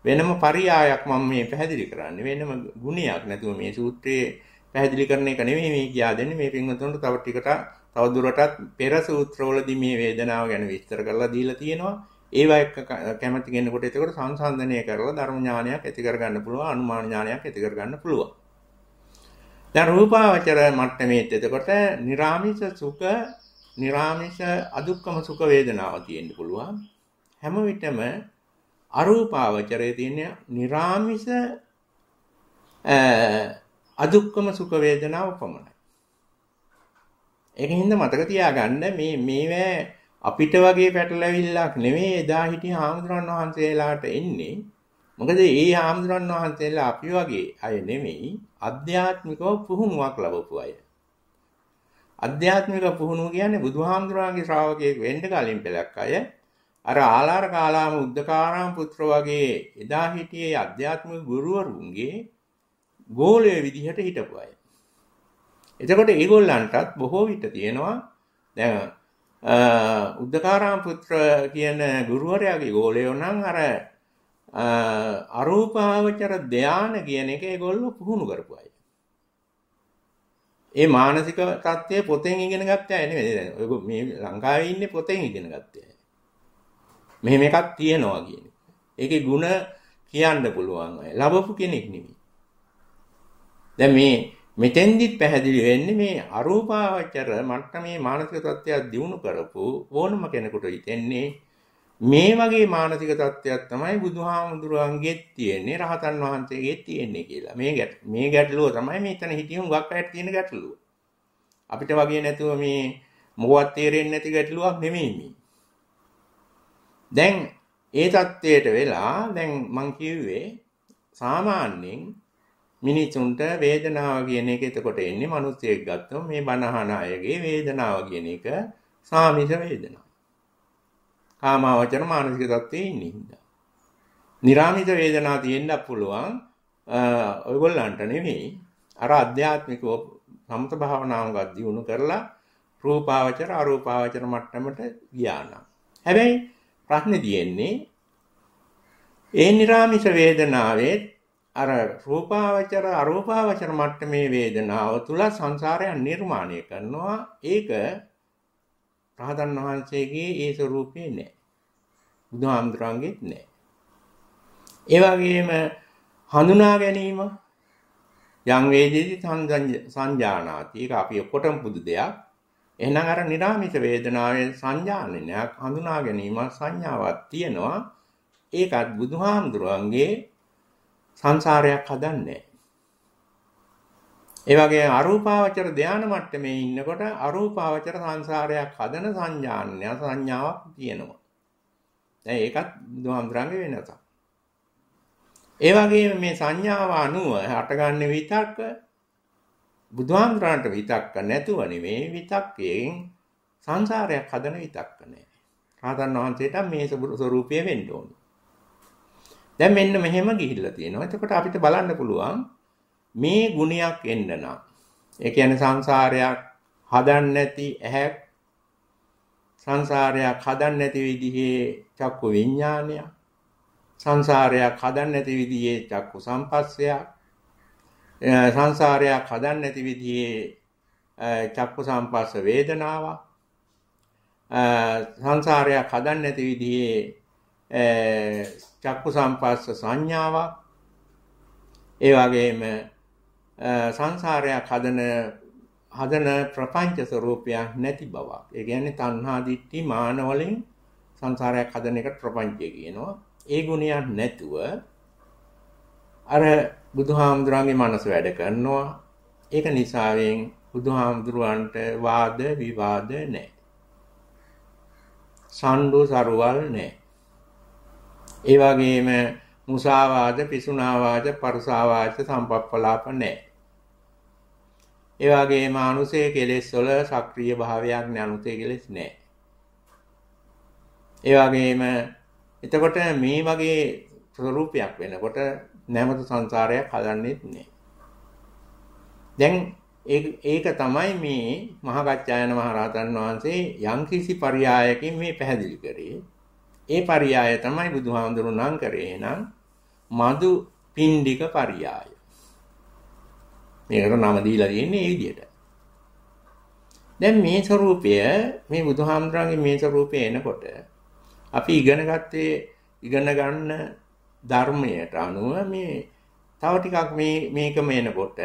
වෙනම පරියායක් මම මේ පැහැදිලි කරන්නේ වෙනම ගුණයක් නැතුව මේ සූත්‍රයේ පැහැදිලි කරන එක නෙමෙයි මේ කියා දෙන්නේ මේ පින්වතුන්ට තව ටිකට තව දුරටත් පෙර සූත්‍රවලදී මේ වේදනාව ගැන විස්තර කරලා දීලා තියෙනවා ඒවා එක්ක කැමති කෙනෙකුට එතකොට සංසන්දනය කරලා ධර්ම ඥානයක් ඇති කරගන්න පුළුවන් අනුමාන ඥානයක් ඇති කරගන්න පුළුවන් දැන් රූපාවචර මට්ටමේත් එතකොට निराமிස සුඛ නිර්ාමිෂ අදුක්කම සුඛ වේදනාව තියෙන්න පුළුවන්. හැම විටම අරූපාවචරයේ තියෙන නිර්ාමිෂ අදුක්කම සුඛ වේදනාව පමණයි. ඒකින් හින්දා මතක තියාගන්න මේ මේවැ අපිට වගේ පැටලවිල්ලක් නෙමෙයි එදා හිටිය හාමුදුරන් වහන්සේලාට එන්නේ. මොකද ඒ හාමුදුරන් වහන්සේලා අපි වගේ අය නෙමෙයි අධ්‍යාත්මිකව පුහුණුවක් ලැබපු අය. අධ්‍යාත්මික පුහුණුව කියන්නේ බුදුහාමුදුරන්ගේ ශ්‍රාවකයෙක් වෙන්න කලින් පෙළක් අය අර ආලාර කාලාම උද්දකාරාම පුත්‍ර වගේ එදා හිටියේ අධ්‍යාත්මික ගුරුවරුන්ගේ ගෝලයේ විදිහට හිටපු අය. එතකොට ඒගොල්ලන්ටත් බොහෝ විට තියෙනවා දැන් උද්දකාරාම පුත්‍ර කියන ගුරුවරයාගේ ගෝලයෝ නම් අර අරූපාවචර ධානය කියන එක ඒගොල්ලෝ පුහුණු කරපු අය. ඒ මානසික தත්ත්වය පොතෙන් ඉගෙන ගත්ත අය නෙමෙයි දැන්. ඔයගොල්ලෝ මේ ලංකාවේ ඉන්නේ පොතෙන් ඉගෙන ගත්ත අය. මෙහෙම එකක් තියෙනවා කියන්නේ. ඒකේ ಗುಣ කියන්න පුළුවන් අය. ලබපු කෙනෙක් නෙමෙයි. දැන් මේ මෙතෙන්දිත් පැහැදිලි වෙන්නේ මේ අරූපාවචර මට්ටමේ මානසික தත්ත්වයක් දිනු කරපු ඕනම කෙනෙකුට හිතෙන්නේ මේ වගේ මානසික තත්ත්වයක් තමයි බුදුහාමුදුරන්ගෙත් තියෙන්නේ රහතන් වහන්සේගෙත් තියෙන්නේ කියලා. මේ මේ ගැටලුව තමයි මෙතන හිටියුම් ගක් පැයට තියෙන ගැටලුව. අපිට වගේ නැතුව මේ මොකවත් තේරෙන්නේ නැති ගැටලුවක් නෙමෙයි මේ. දැන් ඒ தത്വයට වෙලා දැන් මං කිව්වේ සාමාන්‍යයෙන් මිනිසුන්ට වේදනාව කියන එක එතකොට එන්නේ මිනිස්සෙක් ගත්තොත් මේ බනහන අයගේ වේදනාව කියන එක සාමිෂ වේදනාව. කාමාවචන මානසික தත්ත්වයේ ඉන්නේ හින්දා. නිරාමිත වේදනා තියෙන්න පුළුවන් ඔයගොල්ලන්ට නෙවෙයි අර අධ්‍යාත්මිකව සමත භාවනාව ගද්දිනු කරලා රූපාවචර අරූපාවචර මට්ටමට ගියා නම්. හැබැයි ප්‍රශ්නේ තියෙන්නේ ඒ නිරාමිෂ වේදනාවේ අර රූපාවචර අරූපාවචර මට්ටමේ වේදනාව තුල සංසාරය නිර්මාණය කරනවා ඒක රහතන් වහන්සේගේ ඒ ස්වરૂපේ නැහැ. බුදුහාමුදුරන්ගෙත් නැහැ. ඒ වගේම හඳුනා ගැනීම යම් වේදේති සංජානාති. ඒක අපි ඔක්කොටම පුදු දෙයක්. එහෙනම් අර නිරාමිත වේදනාවේ සංජානනයක් හඳුනා ගැනීම සංඥාවක් තියෙනවා. ඒකත් බුදුහාමුදුරන්ගේ සංසාරයක් හදන්නේ නැහැ. ඒ වගේ අරූපාවචර ධානය මට්ටමේ ඉන්නකොට අරූපාවචර සංසාරයක් හදන සංඥාන්‍ය සංඥාවක් තියෙනවා. දැන් ඒකත් බුදුහාමුදුරන්ගේ වෙනසක්. ඒ වගේම මේ සංඥාව අනුව හටගන්නේ විතක්ක බුදුහාමුදුරන්ට විතක්ක නැතුව නෙමෙයි විතක්කයෙන් සංසාරයක් හදන විතක්ක නෑ. රහතන් වහන්සේට මේ ස්වરૂපය වෙන්න ඕනේ. දැන් මෙන්න මෙහෙම ගිහිල්ලා තියෙනවා. එතකොට අපිට බලන්න පුළුවන් මේ ගුණයක් එන්න නම් ඒ කියන්නේ සංසාරයක් හදන්න නැති ඇහැක් සංසාරයක් හදන්න නැති විදිහේ චක්කු විඥානය සංසාරයක් හදන්න නැති විදිහේ චක්කු සම්පස්සයක් සංසාරයක් හදන්න නැති විදිහේ චක්කු සම්පස්ස වේදනාවක් සංසාරයක් හදන්න නැති විදිහේ චක්කු සම්පස්ස සංඥාවක් ඒ වගේම සංසාරයක් හදන හදන ප්‍රපංච ස්වરૂපයක් නැති බවක්. ඒ කියන්නේ තණ්හා දිට්ඨි මාන වලින් සංසාරයක් හදන එකට ප්‍රපංචය කියනවා. ඒ ගුණයක් නැතුව අර බුදුහාමුදුරන්ගේ මනස වැඩ කරනවා. ඒක නිසාවෙන් බුදුහාමුදුරන්ට වාද විවාද නැහැ. සම්ඩු සරුවල් නැහැ. ඒ වගේම මුසාවාද, පිසුනාවාද, පරුසාවාද සම්පප්පලාප නැහැ. ඒ වගේම අනුසය කෙලෙස් වල සක්‍රීය භාවයක් නැ අනුසය කෙලෙස් නැහැ. ඒ වගේම එතකොට මේ වගේ ස්වરૂපයක් වෙනකොට නැමත සංසාරයක් හදන්නේ නැහැ. දැන් ඒක තමයි මේ මහගච්ඡායන මහරහතන් වහන්සේ යම්කිසි පරයයකින් මේ පැහැදිලි කරේ. ඒ පරියාය තමයි බුදුහාමුදුරුවෝ නම් කරේ එහෙනම් මදු පිණ්ඩික පරියාය. මේකට නම දීලා තියෙන්නේ ඒ විදිහට. දැන් මේ ස්වરૂපය මේ බුදුහාමුදුරන්ගේ මේ ස්වરૂපය එනකොට අපි ඉගෙන ගත්තේ ඉගෙන ගන්න ධර්මයට අනුව මේ තව ටිකක් මේ මේකම එනකොට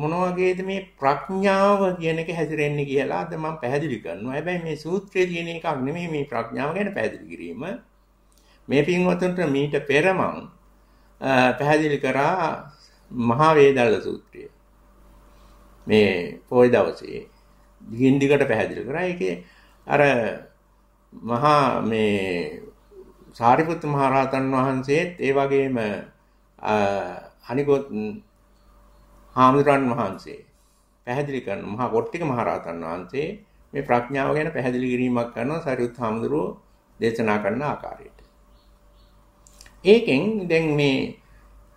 මොන වගේද මේ ප්‍රඥාව කියන එක හැසිරෙන්නේ කියලා අද මම පැහැදිලි කරනවා. හැබැයි මේ සූත්‍රයේ තියෙන එකක් නෙමෙයි මේ ප්‍රඥාව ගැන පැහැදිලි කිරීම. මේ පින්වතුන්ට මීට පෙර මම පැහැදිලි කරා මහා වේදාල සූත්‍රය. මේ පොයි දවසේ දිගින් දිගට පැහැදිලි කරා. ඒකේ අර මහා මේ සාරිපුත් මහ රහතන් වහන්සේත් ඒ වගේම අනිකොත් හාමුදුරන් වහන්සේ පැහැදිලි කරන මහා කොට්ටික මහ රහතන් වහන්සේ මේ ප්‍රඥාව ගැන පැහැදිලි කිරීමක් කරනවා සාරිපුත් හාමුදුරුවෝ දේශනා කරන ආකාරයට. ඒකෙන් දැන් මේ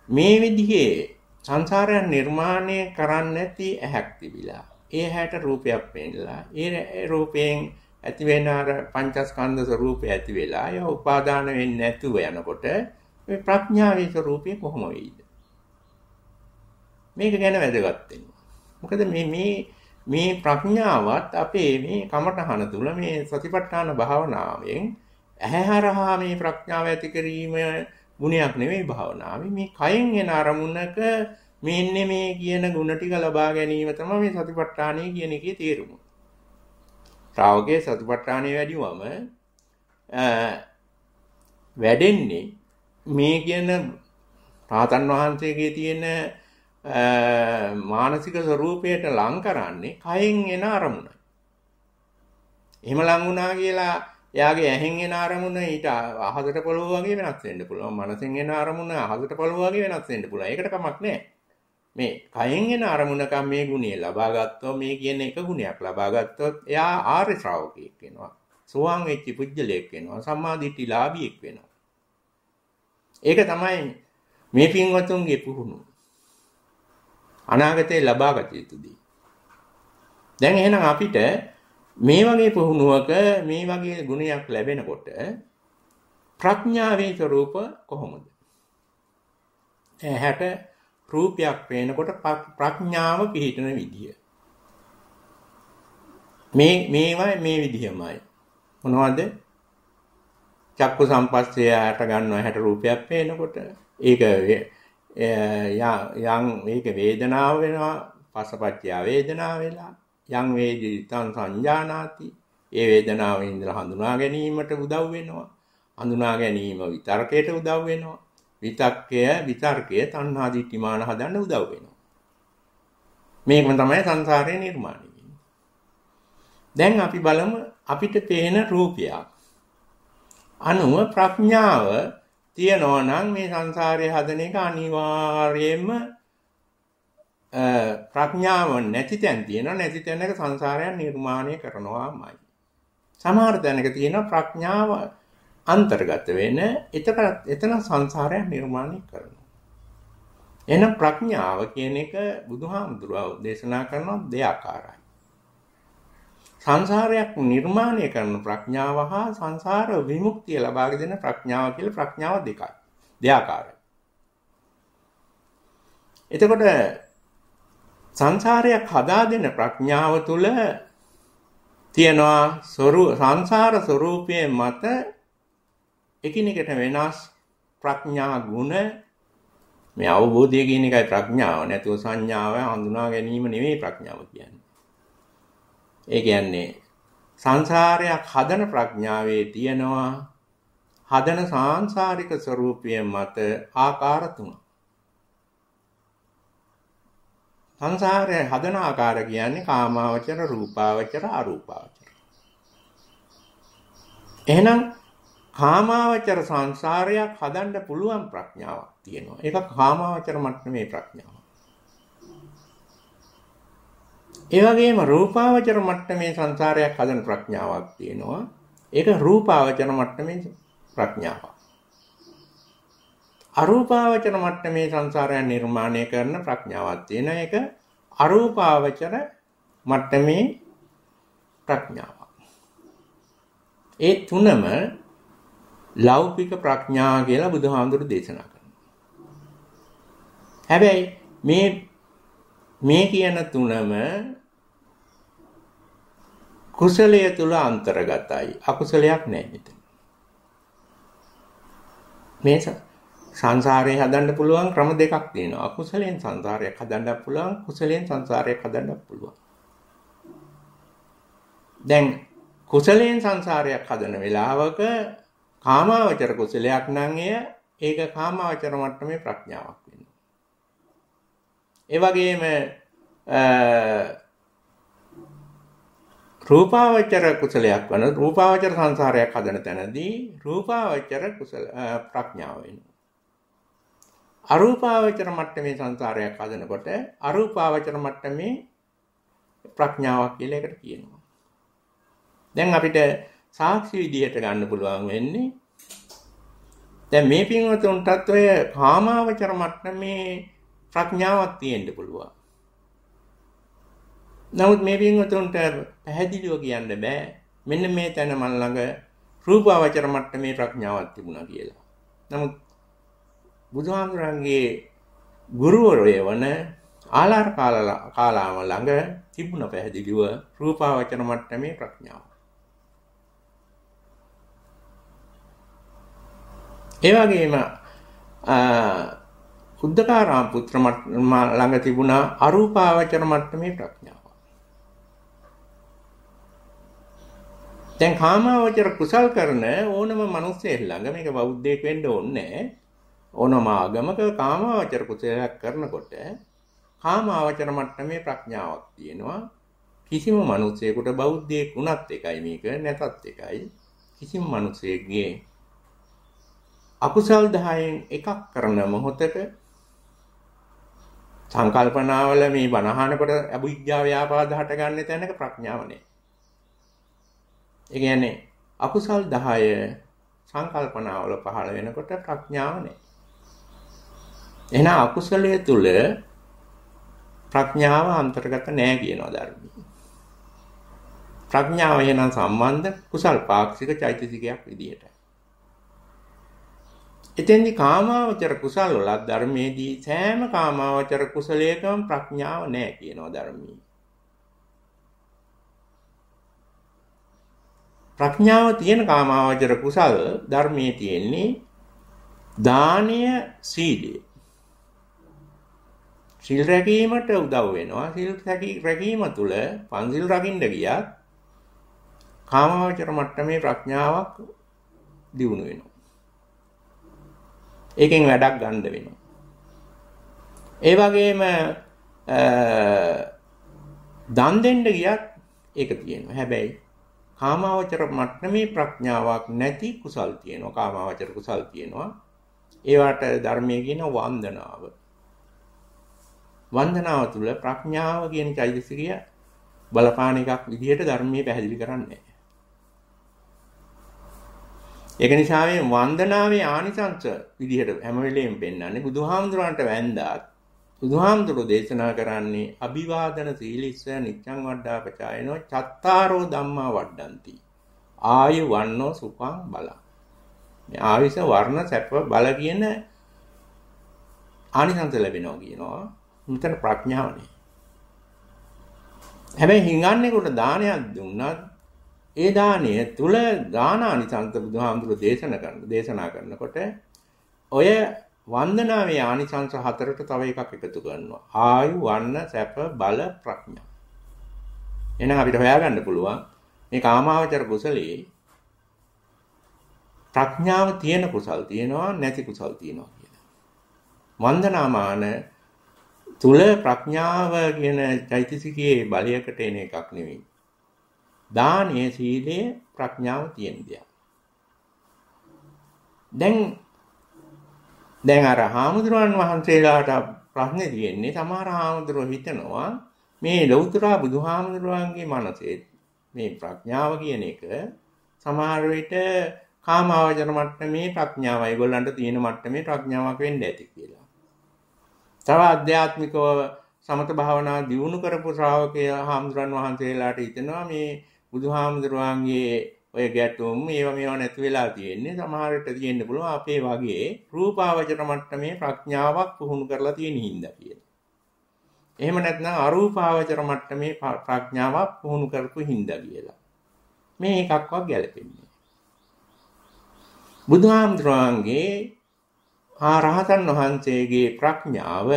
මේ විදිහේ සංසාරයන් නිර්මාණය කරන්න නැති ඇහැක් තිබිලා ඒ හැට රූපයක් පෙන්නලා ඒ රූපයෙන් ඇති වෙන අර පංචස්කන්ධ ස්වરૂපය ඇති වෙලා ඒ උපාදාන වෙන්නේ නැතුව යනකොට මේ ප්‍රඥාවේ ස්වરૂපය කොහොම වෙයිද මේක ගැන වැදගත් මොකද මේ මේ මේ ප්‍රඥාවත් අපේ මේ කමඨහන තුල මේ සතිපට්ඨාන භාවනාවෙන් ඇහැහරහා මේ ප්‍රඥාව ඇති කිරීම ගුණයක් නෙවෙයි භාවනාව. මේ කයෙන් එන අරමුණක මෙන්න මේ කියන ಗುಣ ටික ලබා ගැනීම තමයි මේ සතිපට්ඨානය කියන එකේ තේරුම. ශ්‍රාවකයේ සතිපට්ඨානය වැඩිවම වැඩෙන්නේ මේ කියන රාතන් වහන්සේගේ තියෙන මානසික ස්වરૂපයට ලං කරන්නේ කයෙන් එන අරමුණයි. එහෙම ලං වුණා කියලා එයාගේ ඇහෙන් එන අරමුණ ඊට අහකට පොළොව වගේ වෙනස් වෙන්න පුළුවන්. මනසෙන් එන අරමුණ අහකට පොළොව වගේ වෙනස් වෙන්න පුළුවන්. ඒකට කමක් නැහැ. මේ කයෙන් එන අරමුණකම් මේ ගුණය ලබා ගත්තොත් මේ කියන එක ගුණයක් ලබා ගත්තොත් එයා ආර්ය ශ්‍රාවකයෙක් වෙනවා. සෝවාන් වෙච්ච පුජ්‍යලයක් වෙනවා. සම්මාදිට්ඨිලාභියෙක් වෙනවා. ඒක තමයි මේ පින්වතුන්ගේ පුහුණුව. අනාගතේ ලබාගත යුතුදී. දැන් එහෙනම් අපිට මේ වගේ පුහුණුවක මේ වගේ ගුණයක් ලැබෙනකොට ප්‍රඥාවේ ස්වરૂප කොහොමද? ඇහැට රූපයක් පේනකොට ප්‍රඥාව පිහිටන විදිය. මේ මේවා මේ විදිහමයි. මොනවද? චක්කු සම්පස්සය ඇට ගන්නවා හැට රූපයක් පේනකොට ඒක යම් ඒක වේදනාව වෙනවා පසපච්චය වේදනාව වෙලා යම් වේදී තන් සංජානාති ඒ වේදනාවෙන් ඉඳලා හඳුනා ගැනීමට උදව් වෙනවා හඳුනා ගැනීම විතර්කයට උදව් වෙනවා විතක්කය විතර්කය තණ්හා දිටිමාන හදන්න උදව් වෙනවා මේකම තමයි සංසාරේ නිර්මාණය දැන් අපි බලමු අපිට පේන රූපයක් අනුව ප්‍රඥාව තියනවා නම් මේ සංසාරය හදන එක අනිවාර්යයෙන්ම ප්‍රඥාව නැති තැන් තියෙනවා නැති තැනක සංසාරයන් නිර්මාණය කරනවාමයි. සමහර තැනක තියෙනවා ප්‍රඥාව අන්තර්ගත වෙන එතකට එතන සංසාරයන් නිර්මාණය කරනවා. එන ප්‍රඥාව කියන එක බුදුහාමුදුරුවෝ දේශනා කරන දෙආකාරයි. සංසාරයක් නිර්මාණය කරන ප්‍රඥාව හා සංසාර විමුක්තිය ලබා දෙන ප්‍රඥාව කියලා ප්‍රඥාව දෙකයි. දෙආකාරයි. එතකොට සංසාරයක් හදා දෙන ප්‍රඥාව තුල තියනවා සංසාර ස්වરૂපයේ මත එකිනෙකට වෙනස් ප්‍රඥා ගුණ මේ අවබෝධය කියන එකයි ප්‍රඥාව නැතුව සංඥාව හඳුනා ගැනීම නෙවෙයි ප්‍රඥාව කියන්නේ. ඒ කියන්නේ සංසාරයක් හදන ප්‍රඥාවේ තියනවා හදන සාංශාරික ස්වરૂපය මත ආකාර තුනක්. සංසාරය හදන ආකාර කියන්නේ කාමාවචර, රූපාවචර, අරූපාවචර. එහෙනම් කාමාවචර සංසාරයක් හදන්න පුළුවන් ප්‍රඥාවක් තියෙනවා. ඒක කාමාවචර මට්ටමේ ප්‍රඥාව. ඒ වගේම රූපාවචර මට්ටමේ සංසාරයක් හදන ප්‍රඥාවක් තියෙනවා. ඒක රූපාවචර මට්ටමේ ප්‍රඥාවක්. අරූපාවචර මට්ටමේ සංසාරයන් නිර්මාණය කරන ප්‍රඥාවක් තියෙන එක අරූපාවචර මට්ටමේ ප්‍රඥාවක්. ඒ තුනම ලෞකික ප්‍රඥා කියලා බුදුහාමුදුරු දේශනා කරනවා. හැබැයි මේ මේ කියන තුනම කුසලය තුල අන්තර්ගතයි. අකුසලයක් නැහැ මෙතන. මේසක් සංසාරය හදන්න පුළුවන් ක්‍රම දෙකක් තියෙනවා. අකුසලෙන් සංසාරයක් හදන්න පුළුවන්, කුසලෙන් සංසාරයක් හදන්න පුළුවන්. දැන් කුසලයෙන් සංසාරයක් හදන වෙලාවක කාමාවචර කුසලයක් නම් එය ඒක කාමාවචර මට්ටමේ ප්‍රඥාවක් වෙනවා. ඒ වගේම රූපාවචර කුසලයක් වන රූපාවචර සංසාරයක් හදන තැනදී රූපාවචර කුසල ප්‍රඥාව වෙනවා. අරූපාවචර මට්ටමේ සංසාරයක් හදනකොට අරූපාවචර මට්ටමේ ප්‍රඥාවක් කියලා එකට කියනවා. දැන් අපිට සාක්ෂි විදිහට ගන්න පුළුවන් වෙන්නේ දැන් මේ පින්වතුන්ටත් ඔය කාමාවචර මට්ටමේ ප්‍රඥාවක් තියෙන්න පුළුවන්. නමුත් මේ පින්වතුන්ට පැහැදිලිව කියන්න බෑ මෙන්න මේ තැන මන් ළඟ රූපාවචර මට්ටමේ ප්‍රඥාවක් තිබුණා කියලා. නමුත් බුදුහාමුදුරන්ගේ ගුරුවරය වන ආලාර කාලාම ළඟ තිබුණ පැහැදිලිව රූපාවචන මට්ටමේ ප්‍රඥාව. ඒ වගේම උද්දකාරාම පුත්‍ර ළඟ තිබුණ අරූපාවචන මට්ටමේ ප්‍රඥාව. දැන් කාමාවචර කුසල් කරන ඕනම මිනිස්සෙක් ළඟ මේක බෞද්ධයෙක් වෙන්න ඕනේ නැහැ. ඕනම ආගමක කාමාවචර කුසලයක් කරනකොට කාමාවචර මට්ටමේ ප්‍රඥාවක් තියෙනවා. කිසිම මිනිසෙකුට බෞද්ධයෙක් වුණත් එකයි මේක නැතත් එකයි. කිසිම මිනිසෙකගේ අකුසල් 10න් එකක් කරන මොහොතක සංකල්පනාවල මේ බණහනකොට අභිඥා ව්‍යාපාද හටගන්නේ තැනක ප්‍රඥාව නැහැ. ඒ කියන්නේ අකුසල් 10 සංකල්පනාවල පහළ වෙනකොට ප්‍රඥාව නැහැ. එහෙනම් අකුසලයේ තුල ප්‍රඥාව අන්තර්ගත නෑ කියනවා ධර්මයේ. ප්‍රඥාව එහෙනම් සම්බන්ධ කුසල් පාක්ෂික චෛතසිකයක් විදිහට. එතෙන්දී කාමාවචර කුසල් වල ධර්මයේදී සෑම කාමාවචර කුසලයකම ප්‍රඥාව නෑ කියනවා ධර්මයේ. ප්‍රඥාව තියෙන කාමාවචර කුසල් ධර්මයේ තියෙන්නේ දානීය සීලය සිල් රැකීමට උදව් වෙනවා. සිල් රැකීම තුළ පන්සිල් රකින්න ගියත් කාමාවචර මට්ටමේ ප්‍රඥාවක් දියුණු වෙනවා. ඒකෙන් වැඩක් ගන්න වෙනවා. ඒ වගේම දන් දෙන්න ගියත් ඒක තියෙනවා. හැබැයි කාමාවචර මට්ටමේ ප්‍රඥාවක් නැති කුසල් තියෙනවා. කාමාවචර කුසල් තියෙනවා. ඒවට ධර්මයේ කියන වන්දනාව. වන්දනාව තුළ ප්‍රඥාව කියන චෛතසිකය බලපාන එකක් විදිහට ධර්මයේ පැහැදිලි කරන්නේ. ඒක නිසා මේ වන්දනාවේ ආනිසංස විදිහට හැම වෙලෙම පෙන්වන්නේ බුදුහාමුදුරන්ට වැඳාත් බුදුහාමුදුරු දේශනා කරන්නේ අභිවාදන සීලිස්ස නිච්ඡං වඩ්ඩා පචායනෝ චත්තාරෝ ධම්මා වඩ්ඩಂತಿ. ආය වන්නෝ සුඛං බලං. මේ ආවිස වර්ණ සැප බල කියන ආනිසංස ලැබෙනවා කියනවා. උන්තර ප්‍රඥාවනේ. හැබැයි හිඟන්නේකට දානයක් දුන්නත් ඒ දාණය තුල දානානිසංස බුදුහාමුදුරු දේශනා කරන දේශනා කරනකොට ඔය වන්දනාවේ ආනිසංස හතරට තව එකක් එකතු කරනවා. ආයු වන්න සැප බල ප්‍රඥා. එහෙනම් අපිට හොයාගන්න පුළුවන් මේ කාමාවචර කුසලයේ ප්‍රඥාව තියෙන කුසල් තියෙනවා නැති කුසල් තියෙනවා කියලා. වන්දනාමාන තුල ප්‍රඥාව කියන චෛතසිකයේ බලයකට එන එකක් නෙවෙයි. දානය සීලය ප්‍රඥාව තියෙන දෙයක්. දැන් දැන් අර හාමුදුරුවන් වහන්සේලාට ප්‍රශ්නේ තියෙන්නේ සමහර හාමුදුරුවෝ හිතනවා මේ ලෞතර බුදුහාමුදුරුවන්ගේ මනසේ මේ ප්‍රඥාව කියන එක සමහර විට කාමාවචර මට්ටමේ ප්‍රඥාවයි. ඒගොල්ලන්ට තියෙන මට්ටමේ ප්‍රඥාවක් වෙන්න ඇති කියලා. තව අධ්‍යාත්මිකව සමත භාවනා දියුණු කරපු ශ්‍රාවකය හාමුදුරන් වහන්සේලාට හිතෙනවා මේ බුදුහාමුදුරුවන්ගේ ඔය ගැටුම් ඒවා මේවා නැති වෙලා තියෙන්නේ සමහරට තියෙන්න පුළුවන් අපේ වගේ රූපාවචර මට්ටමේ ප්‍රඥාවක් පුහුණු කරලා තියෙන හින්දා කියලා. එහෙම නැත්නම් අරූපාවචර මට්ටමේ ප්‍රඥාවක් පුහුණු කරපු හින්දා කියලා. මේ එකක්වත් ගැලපෙන්නේ. බුදුහාමුදුරුවන්ගේ ආරහතන් වහන්සේගේ ප්‍රඥාව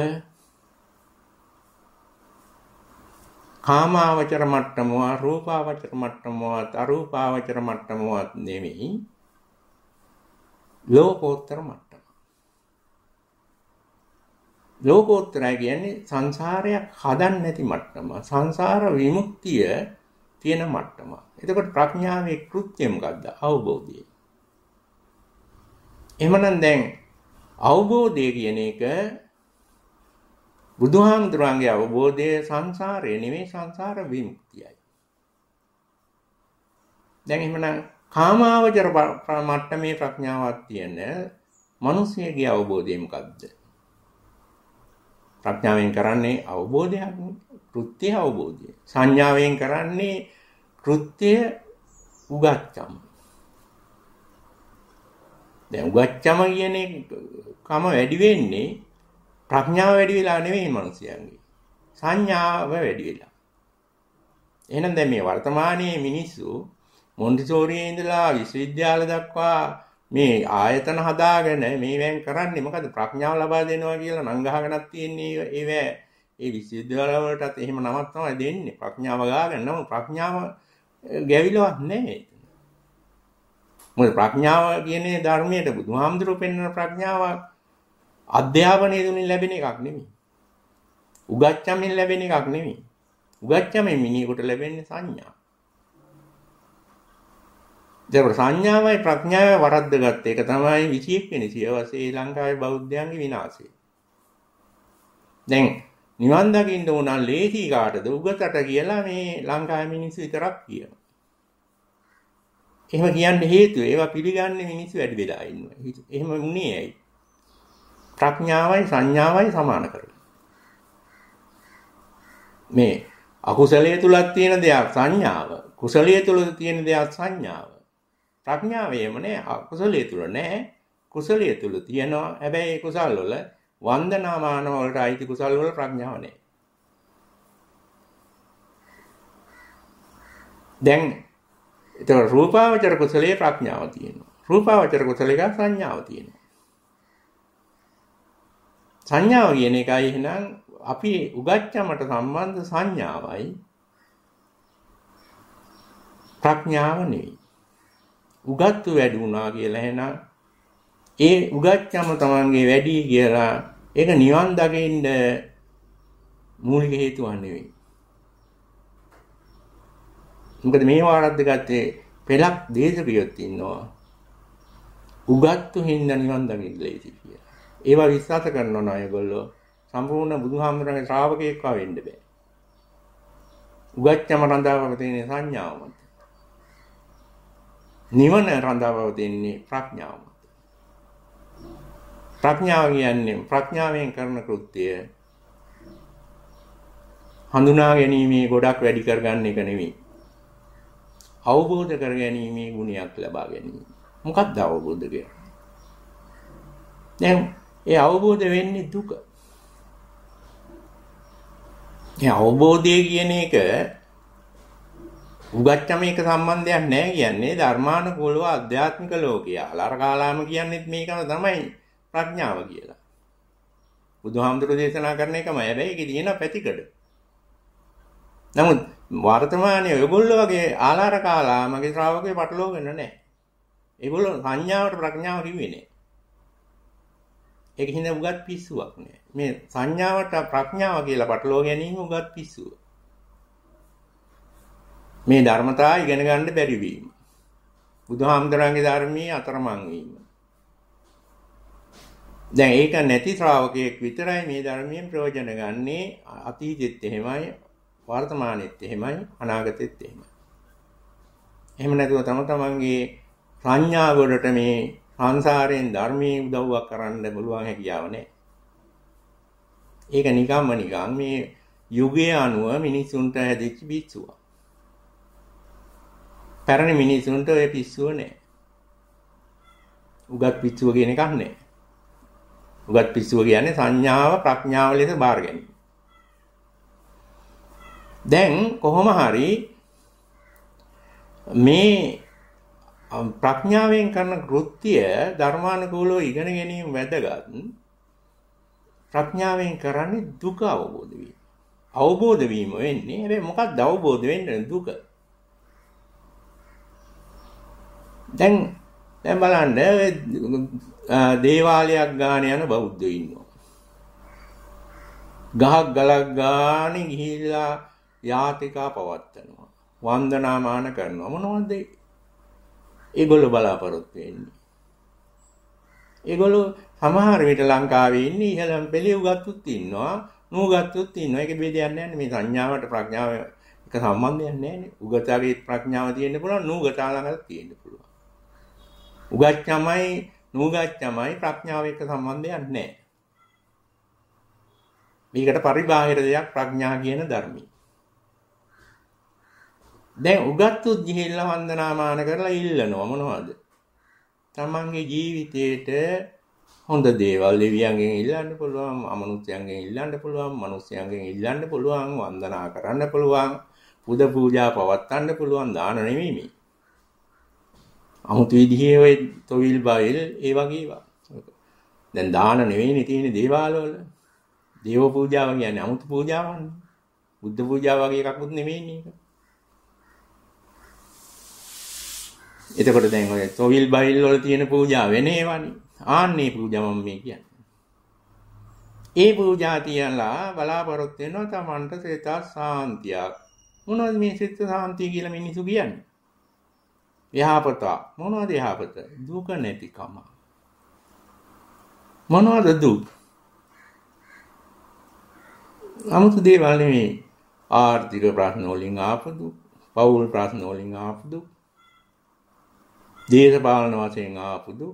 කාමාවචර මට්ටමවත් රූපාවචර මට්ටමවත් අරූපාවචර මට්ටමවත් නෙමෙයි ලෝකෝත්තර මට්ටම. ලෝකෝත්තරය කියන්නේ සංසාරයක් හදන්න නැති මට්ටම. සංසාර විමුක්තිය තියෙන මට්ටම. එතකොට ප්‍රඥාවේ කෘත්‍යය මොකද්ද? අවබෝධය. එහෙමනම් දැන් අවබෝධය කියන එක බුදුහාමුදුරන්ගේ අවබෝධය සංසාරය නෙමෙයි සංසාර විමුක්තියයි. දැන් එහෙමනම් කාමාවචර මට්ටමේ ප්‍රඥාවක් තියෙන මිනිසෙගේ අවබෝධය මොකද්ද? ප්‍රඥාවෙන් කරන්නේ අවබෝධයක් කෘත්‍ය අවබෝධය. සංඥාවෙන් කරන්නේ කෘත්‍ය උගත්කම. දැන් උගච්චම කියන කම වැඩි වෙන්නේ ප්‍රඥාව වැඩි වෙලා නෙවෙයි මිනිසයන්ගේ. සංඥාව වැඩි වෙලා. එහෙනම් දැන් මේ වර්තමානයේ මිනිස්සු මොන්ටිසෝරියේ ඉඳලා විශ්වවිද්‍යාල දක්වා මේ ආයතන හදාගෙන මේවෙන් කරන්නේ මොකද ප්‍රඥාව ලබා දෙනවා කියලා නම් ගහගෙනක් තියෙන්නේ ඒවැ ඒ විශ්වවිද්‍යාල වලටත් එහෙම නමක් තමයි දෙන්නේ ප්‍රඥාව ගාගෙන නම් ප්‍රඥාව ගැවිලවත් නැහැ. මොකද ප්‍රඥාව කියන්නේ ධර්මයට බුදුහාමුදුරුවෝ පෙන්වන ප්‍රඥාව අධ්‍යාපනයේ දුන්නේ ලැබෙන එකක් නෙමෙයි. උගච්ඡමෙන් ලැබෙන එකක් නෙමෙයි. උගච්ඡමෙන් මිනිහෙකුට ලැබෙන්නේ සංඥා. දැන් සංඥාවයි ප්‍රඥාවයි වරද්දගත්ත එක තමයි 21 වෙනි සියවසේ ලංකාවේ බෞද්ධයන්ගේ විනාශය. දැන් නිවන් දකින්න උනන් ලේසි කාටද උගතට කියලා මේ ලංකාවේ මිනිස්සු විතරක් කියනවා. එහෙම කියන්න හේතුව ඒවා පිළිගන්නේ මිනිස්සු වැඩි වෙලා ඉන්නවා. එහෙම වුණේ ඇයි? ප්‍රඥාවයි සංඥාවයි සමාන කරලා. මේ අකුසලයේ තුලක් තියෙන දෙයක් සංඥාව, කුසලයේ තුල තියෙන දෙයක් සංඥාව. ප්‍රඥාවේම නෑ අකුසලයේ තුල නෑ කුසලයේ තුල තියෙනවා. හැබැයි ඒ කුසල් වල වන්දනාමාන වලට අයිති කුසල් වල ප්‍රඥාව නෑ. දැන් එතකොට රූපාවචර කුසලයේ ප්‍රඥාව තියෙනවා. රූපාවචර කුසලයක සංඥාව තියෙනවා. සංඥාව කියන එකයි එහෙනම් අපි උගච්ඡමට සම්බන්ධ සංඥාවයි ප්‍රඥාව නෙවෙයි. උගත්තු වැඩි වුණා කියලා එහෙනම් ඒ උගච්ඡම තමන්ගේ වැඩි කියලා ඒක නිවන් දකින්න මූලික හේතුවක් නෙවෙයි. මොකද මේ වාරද්ද ගත්තේ පෙළක් දේශපියොත් ඉන්නවා. උගත්තු හින්දා නිවන් දකින්නයි කියලා. ඒවා විශ්වාස කරනවා නෝ අයගොල්ලෝ සම්පූර්ණ බුදුහාමුදුරන්ගේ ශ්‍රාවකයෙක් වෙන්න බෑ. උගත්‍යම රඳාවව තියෙන සංඥාව මත. නිවන රඳාවව තියෙන්නේ ප්‍රඥාව මත. ප්‍රඥාව කියන්නේ ප්‍රඥාවෙන් කරන කෘත්‍යය හඳුනා ගැනීම ගොඩක් වැඩි කරගන්න එක නෙවෙයි. අවබෝධ කර ගැනීමේ ගුණයක් ලබා ගැනීම. මොකක්ද අවබෝධ කියන්නේ? දැන් ඒ අවබෝධ වෙන්නේ දුක. ඒ අවබෝධය කියන එක උගත්තම එක සම්බන්ධයක් නැහැ කියන්නේ ධර්මානුකූලව අධ්‍යාත්මික ලෝකය. අලරකාලාම කියන්නේත් මේකම තමයි ප්‍රඥාව කියලා. බුදුහාමුදුරෝ දේශනා කරන එකම හැබැයි ඒකේ තියෙන පැතිකඩ. නමුත් වර්තමානයේ ඔයගොල්ලෝ වගේ ආලාර කාලා මගේ ශ්‍රාවකයෝ පටලෝ වෙන්න නැහැ. ඒගොල්ලෝ සංඥාවට ප්‍රඥාව කිව්වේ නැහැ. ඒක හින්දා උගත් පිස්සුවක් නෑ. මේ සංඥාවට ප්‍රඥාව කියලා පටලෝ ගැනීම උගත් පිස්සුව. මේ ධර්මතා ඉගෙන ගන්න බැරි වීම. බුදුහාමුදුරන්ගේ ධර්මයේ අතරමං වීම. දැන් ඒක නැති ශ්‍රාවකයෙක් විතරයි මේ ධර්මයෙන් ප්‍රයෝජන ගන්නේ අතීතෙත් එහෙමයි වර්තමානෙත් එහෙමයි අනාගතෙත් එහෙමයි. එහෙම නැතුව තම තමන්ගේ ප්‍රඥාව වලට මේ සංසාරයෙන් ධර්මයේ උදව්වක් කරන්න බලුවන් හැකියාව නැහැ. ඒක නිකම්ම නිකම් මේ යුගයේ අනුව මිනිසුන්ට හැදිච්ච පිස්සුව. පැරණි මිනිසුන්ට ඔය පිස්සුව නැහැ. උගත් පිස්සුව කියන එකක් නැහැ. උගත් පිස්සුව කියන්නේ සංඥාව ප්‍රඥාව ලෙස බාර ගැනීම. දැන් කොහොම හරි මේ ප්‍රඥාවෙන් කරන කෘත්‍ය ධර්මානුකූලව ඉගෙන ගැනීම වැදගත්. ප්‍රඥාවෙන් කරන්නේ දුක අවබෝධ වීම. අවබෝධ වීම වෙන්නේ හැබැයි මොකක්ද අවබෝධ වෙන්නේ දුක. දැන් දැන් බලන්න දේවාලයක් ගාන යන බෞද්ධයෝ ඉන්නවා. ගහක් ගලක් ගානේ ගිහිල්ලා යාතිකා පවත්වනවා. වන්දනාමාන කරනවා. මොනවද ඒගොල්ලෝ බලාපොරොත්තු වෙන්නේ? ඒගොල්ලෝ සමහර විට ලංකාවේ ඉන්නේ ඉහළම පෙළියුගත්තුත් ඉන්නවා, නුගත්තුත් ඉන්නවා. ඒක බෙදයක් නැහැ මේ සංඥාවට ප්‍රඥාව එක සම්බන්ධයක් නැහැ. උගතාවේ ප්‍රඥාව තියෙන්න පුළුවන්, නුගතා ළඟට තියෙන්න පුළුවන්. උගච්ඡමයි නුගච්ඡමයි ප්‍රඥාව එක සම්බන්ධයක් නැහැ. මේකට පරිබාහිර දෙයක් ප්‍රඥා කියන ධර්මී. දැන් උගත්තුත් ගිහිල්ලා වන්දනාමාන කරලා ඉල්ලනවා මොනවද? තමන්ගේ ජීවිතේට හොඳ දේවල් දෙවියන්ගෙන් ඉල්ලන්න පුළුවන්, අමනුෂ්‍යයන්ගෙන් ඉල්ලන්න පුළුවන්, මිනිස්යන්ගෙන් ඉල්ලන්න පුළුවන්, වන්දනා කරන්න පුළුවන්, පුද පූජා පවත්වන්න පුළුවන් දාන නෙමෙයි මේ. අමුතු විදිහේ ඔය තොවිල් බයිල් ඒ වගේ ඒවා. දැන් දාන නෙවෙයිනේ තියෙන දේවාල වල. දේව පූජාව කියන්නේ අමුතු පූජාවක් නේ. බුද්ධ පූජාව වගේ එකක්වත් නෙමෙයිනේ ඒක. එතකොට දැන් ඔය තොවිල් බයිල් වල තියෙන පූජා වෙනේවනේ. ආන්නේ පූජා මම මේ කියන්නේ. ඒ පූජා තියලා බලාපොරොත්තු වෙනවා තමන්ට සිත සාන්තියක්. මොනවද මේ සිත සාන්තිය කියලා මිනිස්සු කියන්නේ? යහපත. මොනවද යහපත? දුක නැතිකම. මොනවද දුක්? 아무තු දේවල් නෙමෙයි. ආර්ථික ප්‍රශ්න වලින් ආපදු, පෞල් ප්‍රශ්න වලින් ආපදු, දේශපාලන වශයෙන් ආපුදු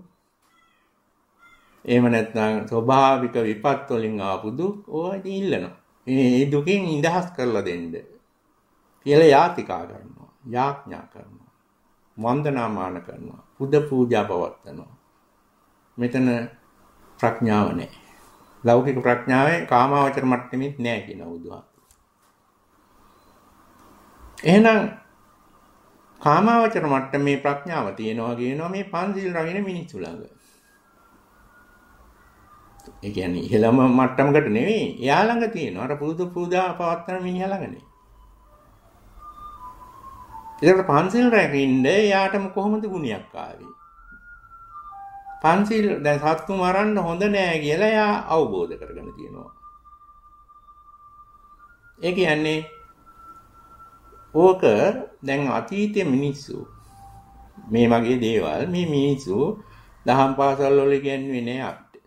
එහෙම නැත්නම් ස්වභාවික විපත් වලින් ආපුදු ඕවා ඉල්ලනවා. මේ දුකෙන් නිදහස් කරලා දෙන්න කියලා යාතිකා කරනවා. යාඥා කරනවා. වන්දනාමාන කරනවා. පුද පූජා පවත්වනවා. මෙතන ප්‍රඥාව නැහැ. ලෞකික ප්‍රඥාවේ කාමාවචර මට්ටමෙත් නැහැ කියන බුදුහාම. එහෙනම් කාමාවචර මට්ටමේ ප්‍රඥාව තියෙනවා කියනවා මේ පන්සිල් රකින්න මිනිස්සු ළඟ. ඒ කියන්නේ ඉහළම මට්ටමකට නෙවෙයි. එයා ළඟ තියෙනවා අර පුරුදු පූජා පවත්වන මිනිහා ළඟනේ. ඒකට පන්සිල් රැකින්න එයාටම කොහොමද ගුණයක් ආවේ? පන්සිල් දැන් සත්තු මරන්න හොඳ නෑ කියලා එයා අවබෝධ කරගෙන තියෙනවා. ඒ කියන්නේ ඕක දැන් අතීතයේ මිනිස්සු මේ මගේ දේවල් මේ මිනිස්සු දහම් පාසල් වල ඉගෙනුවේ නෑ අපිට.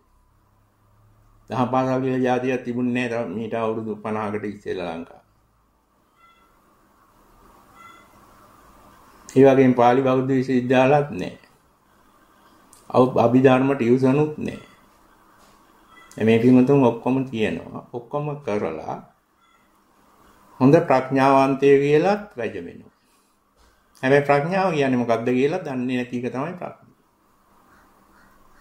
දහම් පාසල් වල જાතියක් තිබුණේ නෑ මීට අවුරුදු 50කට ඉස්සෙල්ලා ලංකාව. ඒ වගේම pāli බෞද්ධ විශ්වවිද්‍යාලත් නෑ. අභිධර්ම ටියුෂනුත් නෑ. මේ පිටුතුන් ඔක්කොම තියෙනවා. ඔක්කොම කරලා හොඳ ප්‍රඥාවන්තය කියලත් වැජ වෙනවා. හැබැයි ප්‍රඥාව කියන්නේ මොකක්ද කියලා දන්නේ නැති එක තමයි ප්‍රඥාව.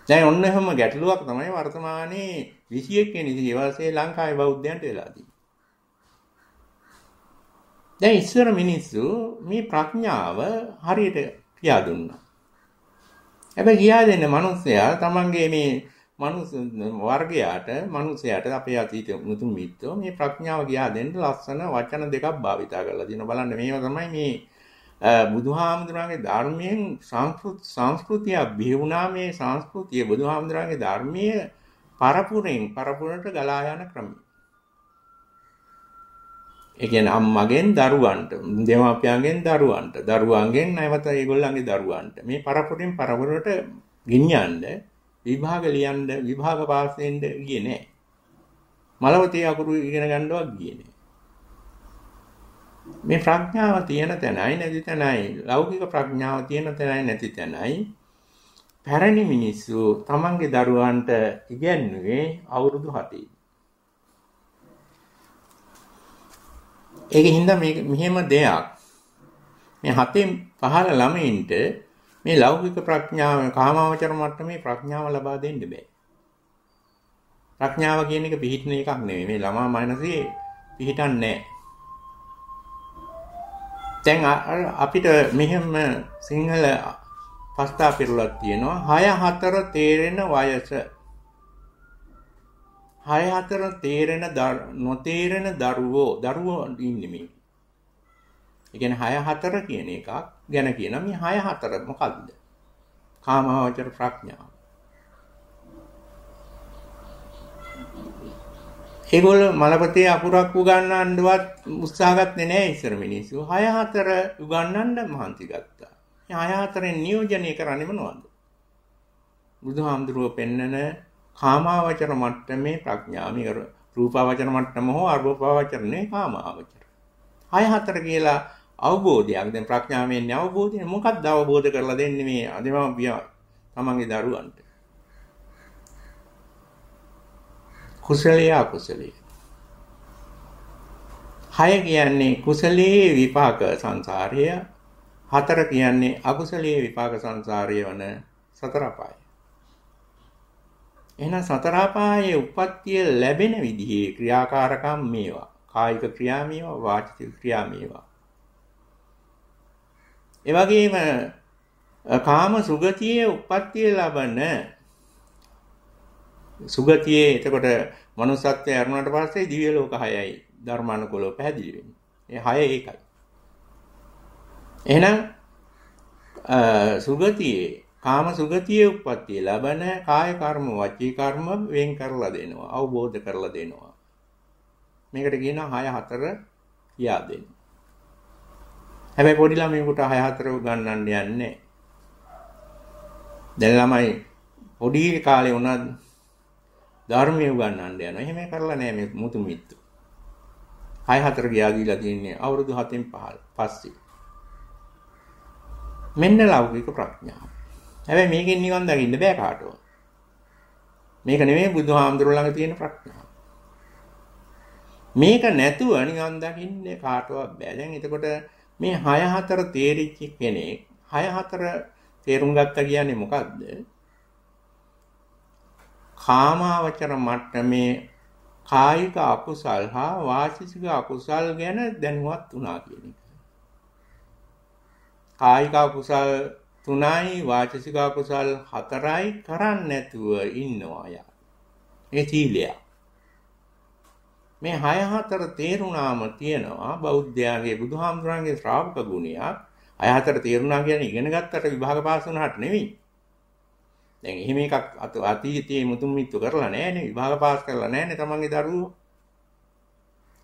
දැන් ඔන්න එහෙම ගැටලුවක් තමයි වර්තමානයේ 21 වෙනි දවසේ ලංකාවේ බෞද්ධයන්ට වෙලා තියෙන්නේ. දැන් ඉස්සර මිනිස්සු මේ ප්‍රඥාව හරියට කියා දුන්නා. හැබැයි කියා දෙන්න මිනිස්සයා තමන්ගේ මේ මනුස්ස වර්ගයාට මනුස්සයාට අපේ අතීත උතුම් මිත්‍රෝ මේ ප්‍රඥාව ගියා දෙන්න ලස්සන වචන දෙකක් භාවිතා කරලා දිනවා බලන්න මේවා තමයි මේ බුදුහාමුදුරන්ගේ ධර්මයෙන් සංස්කෘතිය බිහි වුණා මේ සංස්කෘතිය බුදුහාමුදුරන්ගේ ධර්මීය පරපුරෙන් පරපුරට ගලා යන ක්‍රමය ඒ කියන්නේ අම්මගෙන් දරුවන්ට දෙමාපියන්ගෙන් දරුවන්ට දරුවන්ගෙන් නැවත ඒගොල්ලන්ගේ දරුවන්ට මේ පරපුරෙන් පරපුරට ගෙනියන්නේ විභාග ලියන්න විභාග පාස් වෙන්න ගියේ නැහැ. මලවතේ අකුරු ඉගෙන ගන්නවත් ගියේ නැහැ. මේ ප්‍රඥාව තියෙන තැනයි නැති තැනයි ලෞකික ප්‍රඥාව තියෙන තැනයි නැති තැනයි පැරණි මිනිස්සු තමන්ගේ දරුවන්ට ඉගැන්වුවේ අවුරුදු 7යි. ඒකින්ද මේ මෙහෙම දෙයක් මේ හතෙන් පහළ ළමයින්ට මේ ලෞකික ප්‍රඥාව කාමාවචර මට්ටමේ ප්‍රඥාව ලබා දෙන්න බෑ. ප්‍රඥාව කියන එක පිහිටන එකක් නෙවෙයි. මේ ළමා මනසේ පිහිටන්නේ දැන් අපිට මෙහෙම සිංහල පස්තා පිරුලක් තියෙනවා 6 4 තේරෙන වයස 6 4 තේරෙන නොතේරෙන දරුවෝ දරුවෝ ඉන්නේ මේ. ඒ කියන්නේ 6 4 කියන එකක් ගැන කියනවා මේ 6 4 මොකද්ද? කාමාවචර ප්‍රඥාව. ඒගොල්ලෝ මලපතේ අකුරක් උගන්වන්නවත් උත්සාහගත්තේ නැහැ ඉස්සර මිනිස්සු. 6 4 උගන්වන්න මහන්සි ගත්තා. මේ 6 4 නියෝජනය කරන්නේ මොනවද? බුදුහාමුදුරුව පෙන්නන කාමාවචර මට්ටමේ ප්‍රඥාව මේක රූපාවචර මට්ටම හෝ අරූපාවචර නේ කාමාවචර. 6 4 කියලා අවබෝධයක්. දැන් ප්‍රඥාවෙන් අවබෝධය මොකක්ද අවබෝධ කරලා දෙන්නේ මේ අදමෝපිය තමන්ගේ දරුවන්ට? කුසලයේ අකුසලයේ. හය කියන්නේ කුසලයේ විපාක සංසාරය. හතර කියන්නේ අකුසලයේ විපාක සංසාරය වන සතර අපාය. එහෙනම් සතර අපායේ උප්පත්තිය ලැබෙන විදිහේ ක්‍රියාකාරකම් මේවා. කායික ක්‍රියා මේවා, වාචික ක්‍රියා මේවා. එවගේම කාම සුගතියේ උප්පත්තිය ලබන සුගතියේ එතකොට manussත්වය අරුණාට පස්සේ දිව්‍ය ලෝක 6යි ධර්මානුකූලව පැහැදිලි වෙන්නේ. ඒ 6 ඒකයි. එහෙනම් සුගතියේ කාම සුගතියේ උප්පත්තිය ලබන කාය කර්ම වචී කර්ම වෙන් කරලා දෙනවා අවබෝධ කරලා දෙනවා මේකට කියනවා 6 4 කියා දෙන්න හැබැයි පොඩි ළමයෙකුට 6 4 උගන්වන්න යන්නේ. දැන් ළමයි පොඩි කාලේ උනත් ධර්මයේ උගන්වන්න යනවා. එහෙම කරලා නෑ මේ මුතු මිත්තු. 6 4 ගියා ගිලා තින්නේ අවුරුදු 7න් පස්සේ. මෙන්න ලෞකික ප්‍රඥාව. හැබැයි මේකෙන් නිවන් දකින්න බෑ කාටවත්. මේක නෙමෙයි බුදුහාමුදුරුවෝ ළඟ තියෙන ප්‍රඥාව. මේක නැතුව නිවන් දකින්නේ කාටවත් බෑ. දැන් එතකොට මේ 6 4 තේරිච්ච කෙනෙක් 6 4 තේරුම් ගත්ත කියන්නේ මොකක්ද? කාමාවචර මට්ටමේ කායික අකුසල් හා වාචික අකුසල් ගැන දැනුවත් වුණා කියන එක. කායික අකුසල් 3යි වාචික අකුසල් 4යි කරන්නේ නැතුව ඉන්නවා යා. ඒ සීලයක්. මේ හය හතර තේරුණාම තියෙනවා බෞද්ධයාගේ බුදුහාමුදුරන්ගේ ශ්‍රාවක ගුණයක් හය හතර තේරුණා කියන්නේ ඉගෙන ගත්තට විභාග පාස් වුණාට නෙවෙයි. දැන් එහෙම එකක් අතීතයේ මුතුන් මිත්තු කරලා නැහැනේ විභාග පාස් කරලා නැහැනේ තමන්ගේ දරුවෝ.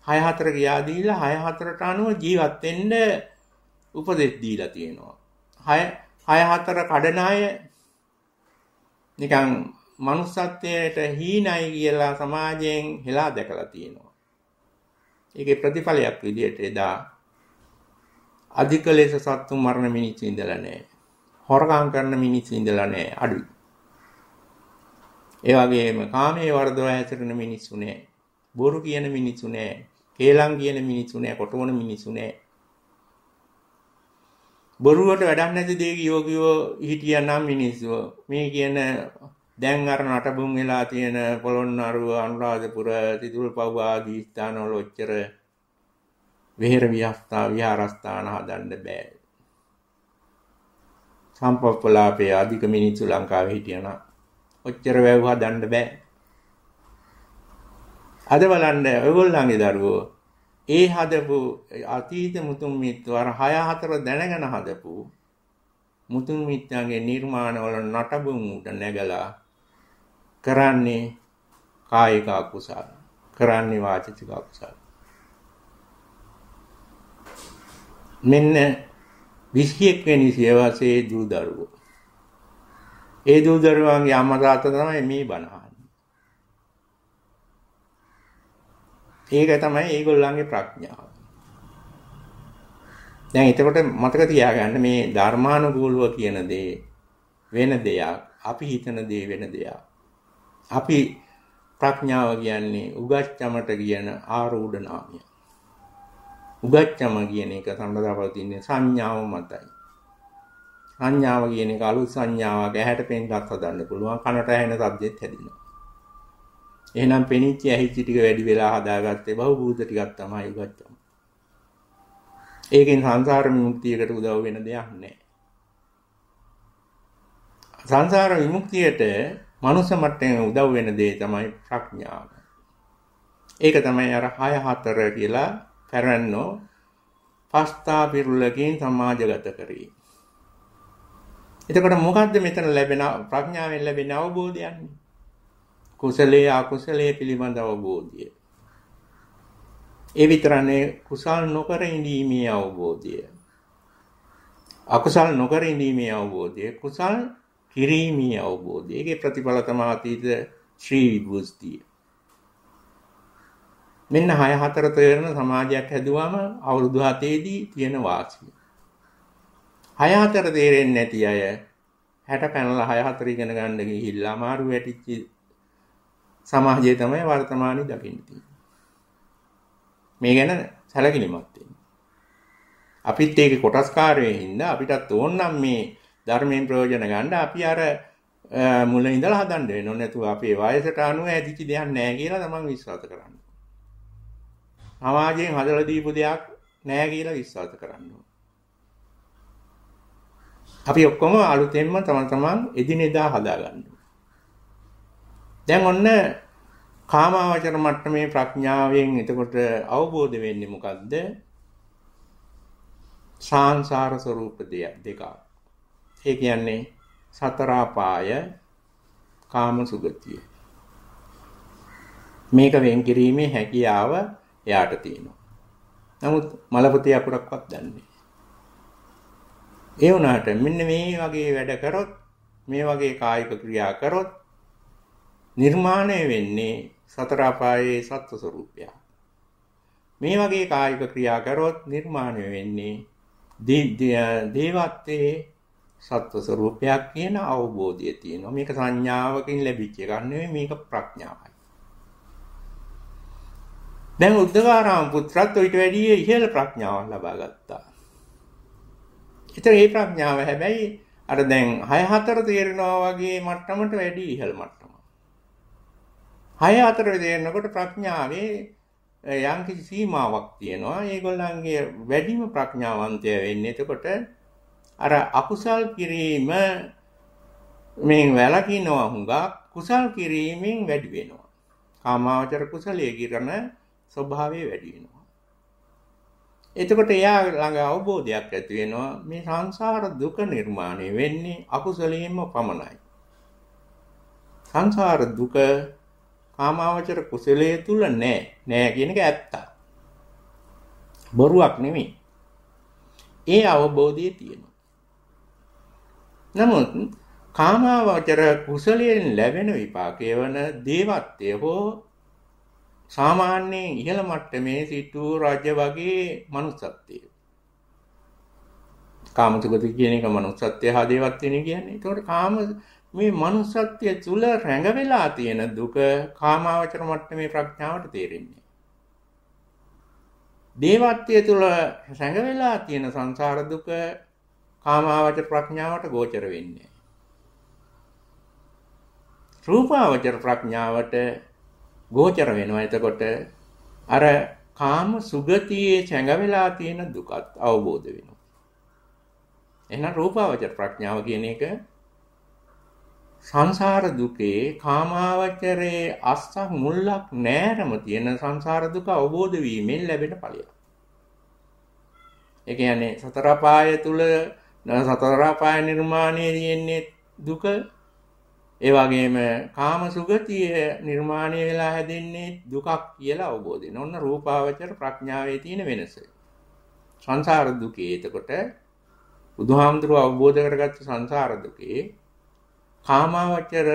හය හතර ගියා දීලා හය හතරට අනුව ජීවත් වෙන්න උපදෙස් දීලා තියෙනවා. හය හය හතර කඩන අය නිකන් මනුස්සත්වයට හීනයි කියලා සමාජයෙන් හෙලා දැකලා තියෙනවා. ඒකේ ප්‍රතිඵලයක් විදියට එදා අධික ලෙස සත්තු මරණ මිනිස්සු ඉඳලා නැහැ. හොරකම් කරන මිනිස්සු ඉඳලා නැහැ අඩුයි. ඒ වගේම කාමයේ වර්ධව හැසිරෙන මිනිස්සු නැහැ. බොරු කියන මිනිස්සු නැහැ. කේලම් කියන මිනිස්සු නැහැ. කොටවන මිනිස්සු නැහැ. බොරුවට වැඩක් නැති දේ යෝගියෝ හිටියනම් මිනිස්සු මේ කියන දැන් අර නටබුන් වෙලා තියෙන පොළොන්නරුව අනුරාධපුර තිතුල්පව් ආදී ස්ථානවල ඔච්චර විහෙර විහස්ථා විහාරස්ථාන හදන්න බෑ. සම්පප්පලාපේ අධික මිනිස්සු ලංකාවේ හිටියනම් ඔච්චර වැව් හදන්න බෑ. අද බලන්න ඔයගොල්ලන්ගේ දරුවෝ ඒ හදපු අතීත මුතුන් මිත්තු අර 6 4 දැනගෙන හදපු මුතුන් මිත්තන්ගේ නිර්මාණවල නටබුන් උට නැගලා කරන්නේ කායික අකුසල කරන්නේ වාචික අකුසල මෙන්න 21 වෙනි සියවසේ දූ දරුවෝ ඒ දූ දරුවන්ගේ අම්මා තාත්තා තමයි මේ බනහන්නේ ඒක තමයි ඒගොල්ලන්ගේ ප්‍රඥාව දැන් එතකොට මතක තියාගන්න මේ ධර්මානුකූලව කියන දේ වෙන දෙයක් අපි හිතන දේ වෙන දෙයක් අපි ප්‍රඥාව කියන්නේ උගච්ඡමට කියන ආරූඪ නාමය. උගච්ඡම කියන එක සම්බදාපව තියෙන සංඥාව මතයි. සංඥාව කියන එක අලුත් සංඥාවක් ඇහැට පෙන්කත් හදන්න පුළුවන් කනට ඇහෙන ශබ්දෙත් හැදෙනවා. එහෙනම් පෙනිච්ච ඇහිච්ච ටික වැඩි වෙලා හදාගත්තේ බහූබූත ටිකක් තමයි උගච්ඡම. ඒකෙන් සංසාර විමුක්තියකට උදව් වෙන දෙයක් නැහැ. සංසාර විමුක්තියට මනුස්ස මට්ටමේ උදව් වෙන දේ තමයි ප්‍රඥාව. ඒක තමයි අර 6 4 කියලා පැරණෝ පස්තා පිරුලකින් සමාජගත කරේ. එතකොට මොකද්ද මෙතන ලැබෙන ප්‍රඥාවෙන් ලැබෙන අවබෝධයන්නේ? කුසලයේ අකුසලයේ පිළිබඳ අවබෝධය. ඒ විතරනේ කුසල් නොකර ඉඳීමේ අවබෝධය. අකුසල් නොකර ඉඳීමේ අවබෝධය කුසල් කිරීමේ අවබෝධය. ඒකේ ප්‍රතිඵල තමයි අතීත ශ්‍රී විභූතිය. මෙන්න 6 4 තේරෙන සමාජයක් හැදුවාම අවුරුදු 7 දී තියෙන වාසිය. 6 4 තේරෙන්නේ නැති අය 60 පැනලා 6 4 ඉගෙන ගන්න ගිහිල්ලා අමාරු වැටිච්ච සමාජය තමයි වර්තමානයේ දකින්න තියෙන්නේ. මේ ගැන සැලකිලිමත් වෙන්න. අපිත් ඒකේ කොටස්කාරයෙන්ද අපිටත් ඕනනම් මේ ධර්මයෙන් ප්‍රයෝජන ගන්න අපි අර මුල ඉඳලා හදන්න වෙනව නැතුව අපේ වයසට අනුව ඇදිච්ච දෙයක් නැහැ කියලා තමන් විශ්වාස කරන්න. සමාජයෙන් හදලා දීපු දෙයක් නැහැ කියලා විශ්වාස කරන්න අපි ඔක්කොම අලුතෙන්ම තමන් තමන් එදිනෙදා හදාගන්න. දැන් ඔන්න කාමාවචර මට්ටමේ ප්‍රඥාවෙන් එතකොට අවබෝධ වෙන්නේ මොකද්ද? සාංසාර ස්වરૂප දෙක. ඒ කියන්නේ සතරාපාය කාම සුගතිය. මේක වෙන් කිරීමේ හැකියාව එයාට තියෙනවා. නමුත් මලපති අකුරක්වත් දන්නේ. ඒ වුණාට මෙන්න මේ වගේ වැඩ කරොත් මේ වගේ කායික ක්‍රියා කරොත් නිර්මාණය වෙන්නේ සතර අපායේ සත්ව ස්වરૂපය. මේ වගේ කායික ක්‍රියා කරොත් නිර්මාණය වෙන්නේ දේවත්වයේ සත්ව ස්වરૂපයක් කියන අවබෝධය තියෙනවා. මේක සංඥාවකින් ලැබිච්ච එකක් නෙවෙයි මේක ප්‍රඥාවයි. දැන් උද්දකාරාම පුත්‍රත් ඊට වැඩිය ඉහළ ප්‍රඥාවක් ලබා ගත්තා. ඉතින් මේ ප්‍රඥාව හැබැයි අර දැන් 6 4 තේරෙනවා වගේ මට්ටමට වැඩි ඉහළ මට්ටමක්. 6 4 තේරෙනකොට ප්‍රඥාවේ යම් කිසි සීමාවක් තියෙනවා. ඒගොල්ලන්ගේ වැඩිම ප්‍රඥාවන්තය වෙන්නේ එතකොට අර අකුසල් කිරීම මේ වැළකිනවා හුඟා කුසල් කිරීමෙන් වැඩි වෙනවා. කාමාවචර කුසලයේ කිරණ ස්වභාවය වැඩි වෙනවා. එතකොට එයා ළඟ අවබෝධයක් ඇති වෙනවා මේ සංසාර දුක නිර්මාණය වෙන්නේ අකුසලයෙන්ම පමණයි. සංසාර දුක කාමාවචර කුසලයේ තුල නෑ. නෑ කියන එක ඇත්තා. බොරුවක් නෙමෙයි. ඒ අවබෝධය තියෙනවා. නමුත් කාමාවචර කුසලයෙන් ලැබෙන විපාකය වන දේවත්වය හෝ සාමාන්‍යයෙන් ඉහළ මට්ටමේ සිටු රජ වගේ manussත්වය. කාමසුගත කියන එක manussත්වය හා දේවත්වය කියන්නේ. ඒතකොට කාම මේ manussත්වය තුල රැඟවෙලා තියෙන දුක කාමාවචර මට්ටමේ ප්‍රඥාවට තේරෙන්නේ. දේවත්වය තුල රැඟවෙලා තියෙන සංසාර දුක කාමාවචර ප්‍රඥාවට ගෝචර වෙන්නේ. රූපාවචර ප්‍රඥාවට ගෝචර වෙනවා. එතකොට අර කාම සුගතියේ සැඟවිලා තියෙන දුකත් අවබෝධ වෙනවා. එහෙනම් රූපාවචර ප්‍රඥාව කියන එක සංසාර දුකේ කාමාවචරයේ අස්සක් මුල්ලක් නැරම තියෙන සංසාර දුක අවබෝධ වීමෙන් ලැබෙන ඵලයක්. ඒ කියන්නේ සතර පාය තුල සතර අපාය නිර්මාණයේ තියෙන්නේ දුක ඒ වගේම කාම සුගතිය නිර්මාණය වෙලා හැදෙන්නේ දුකක් කියලා අවබෝධ වෙනවා. ඔන්න රූපාවචර ප්‍රඥාවේ තියෙන වෙනස. සංසාර දුකේ එතකොට බුදුහාමුදුරුව අවබෝධ කරගත්ත සංසාර දුකේ කාමාවචර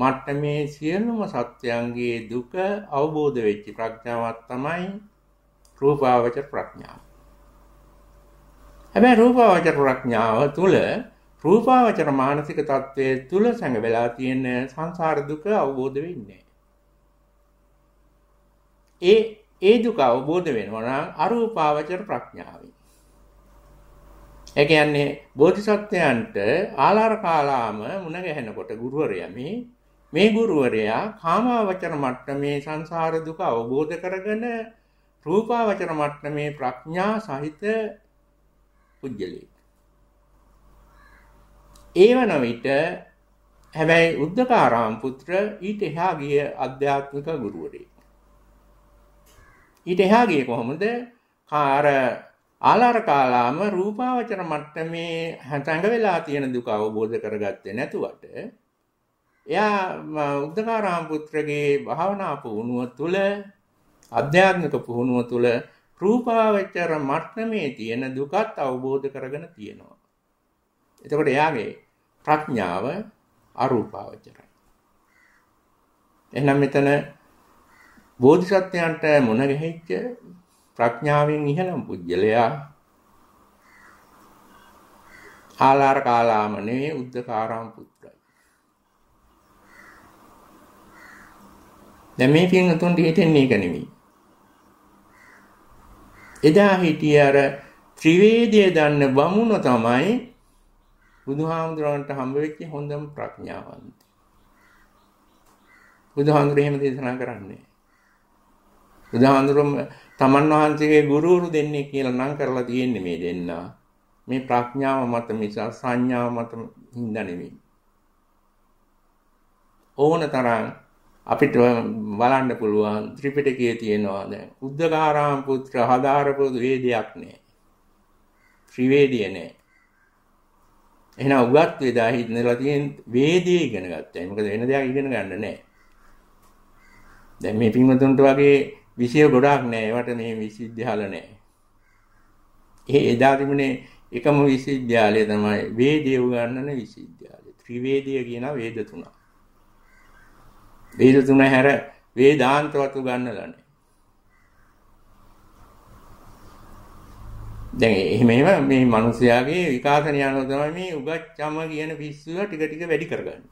මට්ටමේ සියලුම සත්‍යයන්ගේ දුක අවබෝධ වෙච්ච ප්‍රඥාවක් තමයි රූපාවචර ප්‍රඥාව. හැබැයි රූපාවචර ප්‍රඥාව තුල රූපාවචර මානසික தත්වයේ තුල සැඟවෙලා තියෙන සංසාර දුක අවබෝධ වෙන්නේ ඒ ඒ දුක අවබෝධ වෙනවා නම් අරූපාවචර ප්‍රඥාවෙන්. ඒ කියන්නේ බෝධිසත්වයන්ට ආලාර කාලාම මුණ ගැහෙනකොට ගුරුවරයා මේ මේ ගුරුවරයා කාමාවචර මට්ටමේ සංසාර දුක අවබෝධ කරගෙන රූපාවචර මට්ටමේ ප්‍රඥා සහිත පුජ්‍යලෙක්. ඒවන විට හැබැයි උද්දකාරාම් පුත්‍ර ඊට එහා ගිය අධ්‍යාත්මික ගුරුවරයෙක්. ඊට එහා ගියේ කොහොමද? කාර ආලාර කාලාම රූපාවචර මට්ටමේ හැතැඟ වෙලා තියෙන දුක අවබෝධ කරගත්තේ නැතුවට එයා උද්දකාරාම් පුත්‍රගේ භාවනා පුහුණුව තුළ අධ්‍යාත්මික පුහුණුව තුළ රූපාවචර මට්ටමේ තියෙන දුකත් අවබෝධ කරගෙන තියෙනවා. එතකොට එයාගේ ප්‍රඥාව අරූපාවචරයි. එහෙනම් මෙතන බෝධිසත්වයන්ට මුණ ගැහිච්ච ප්‍රඥාවෙන් ඉහළම පුජ්‍යලයා ආලාර කාලාම නෙවෙයි උද්දකාරාම පුත්‍රයි. දැන් මේ පින් තුන්ට හිතෙන්නේ ඒක නෙවෙයි. එදා හිටිය අර ත්‍රිවේදය දන්න බමුණ තමයි බුදුහාමුදුරන්ට හම්බවෙච්ච හොඳම ප්‍රඥාවන්ත. බුදුහාමුදුර එහෙම දේශනා කරන්නේ. බුදුහාමුදුරම තමන් වහන්සේගේ ගුරුවරු දෙන්නේ කියලා නම් කරලා තියෙන්නේ මේ දෙන්නා. මේ ප්‍රඥාව මත මිස සංඥාව මත හින්දා නෙමෙයි. ඕන තරම් අපිට බලන්න පුළුවන් ත්‍රිපිටකයේ තියෙනවා දැන් උද්දකාරාම පුත්‍ර හදාරපු වේදයක් නෑ ත්‍රිවේදිය නෑ එහෙනම් උගත් වේදා හිටනලා තියෙන වේදිය ඉගෙන ගත්තා මොකද වෙන දෙයක් ඉගෙන ගන්න නෑ දැන් මේ පින්වතුන්ට වගේ විෂය ගොඩාක් නෑ ඒවට මේ විශ්වවිද්‍යාල නෑ ඒ එදා තිබුණේ එකම විශ්වවිද්‍යාලය තමයි වේදිය උගන්වන විශ්වවිද්‍යාලය ත්‍රිවේදිය කියන වේද තුනක් වේද තුන හැර වේදාන්තවත් උගන්වලා නැහැ. දැන් එහෙම එහෙම මේ මිනිස්යාගේ විකාශන යනවා තමයි මේ උගච්ඡම කියන පිස්සුව ටික ටික වැඩි කරගන්නේ.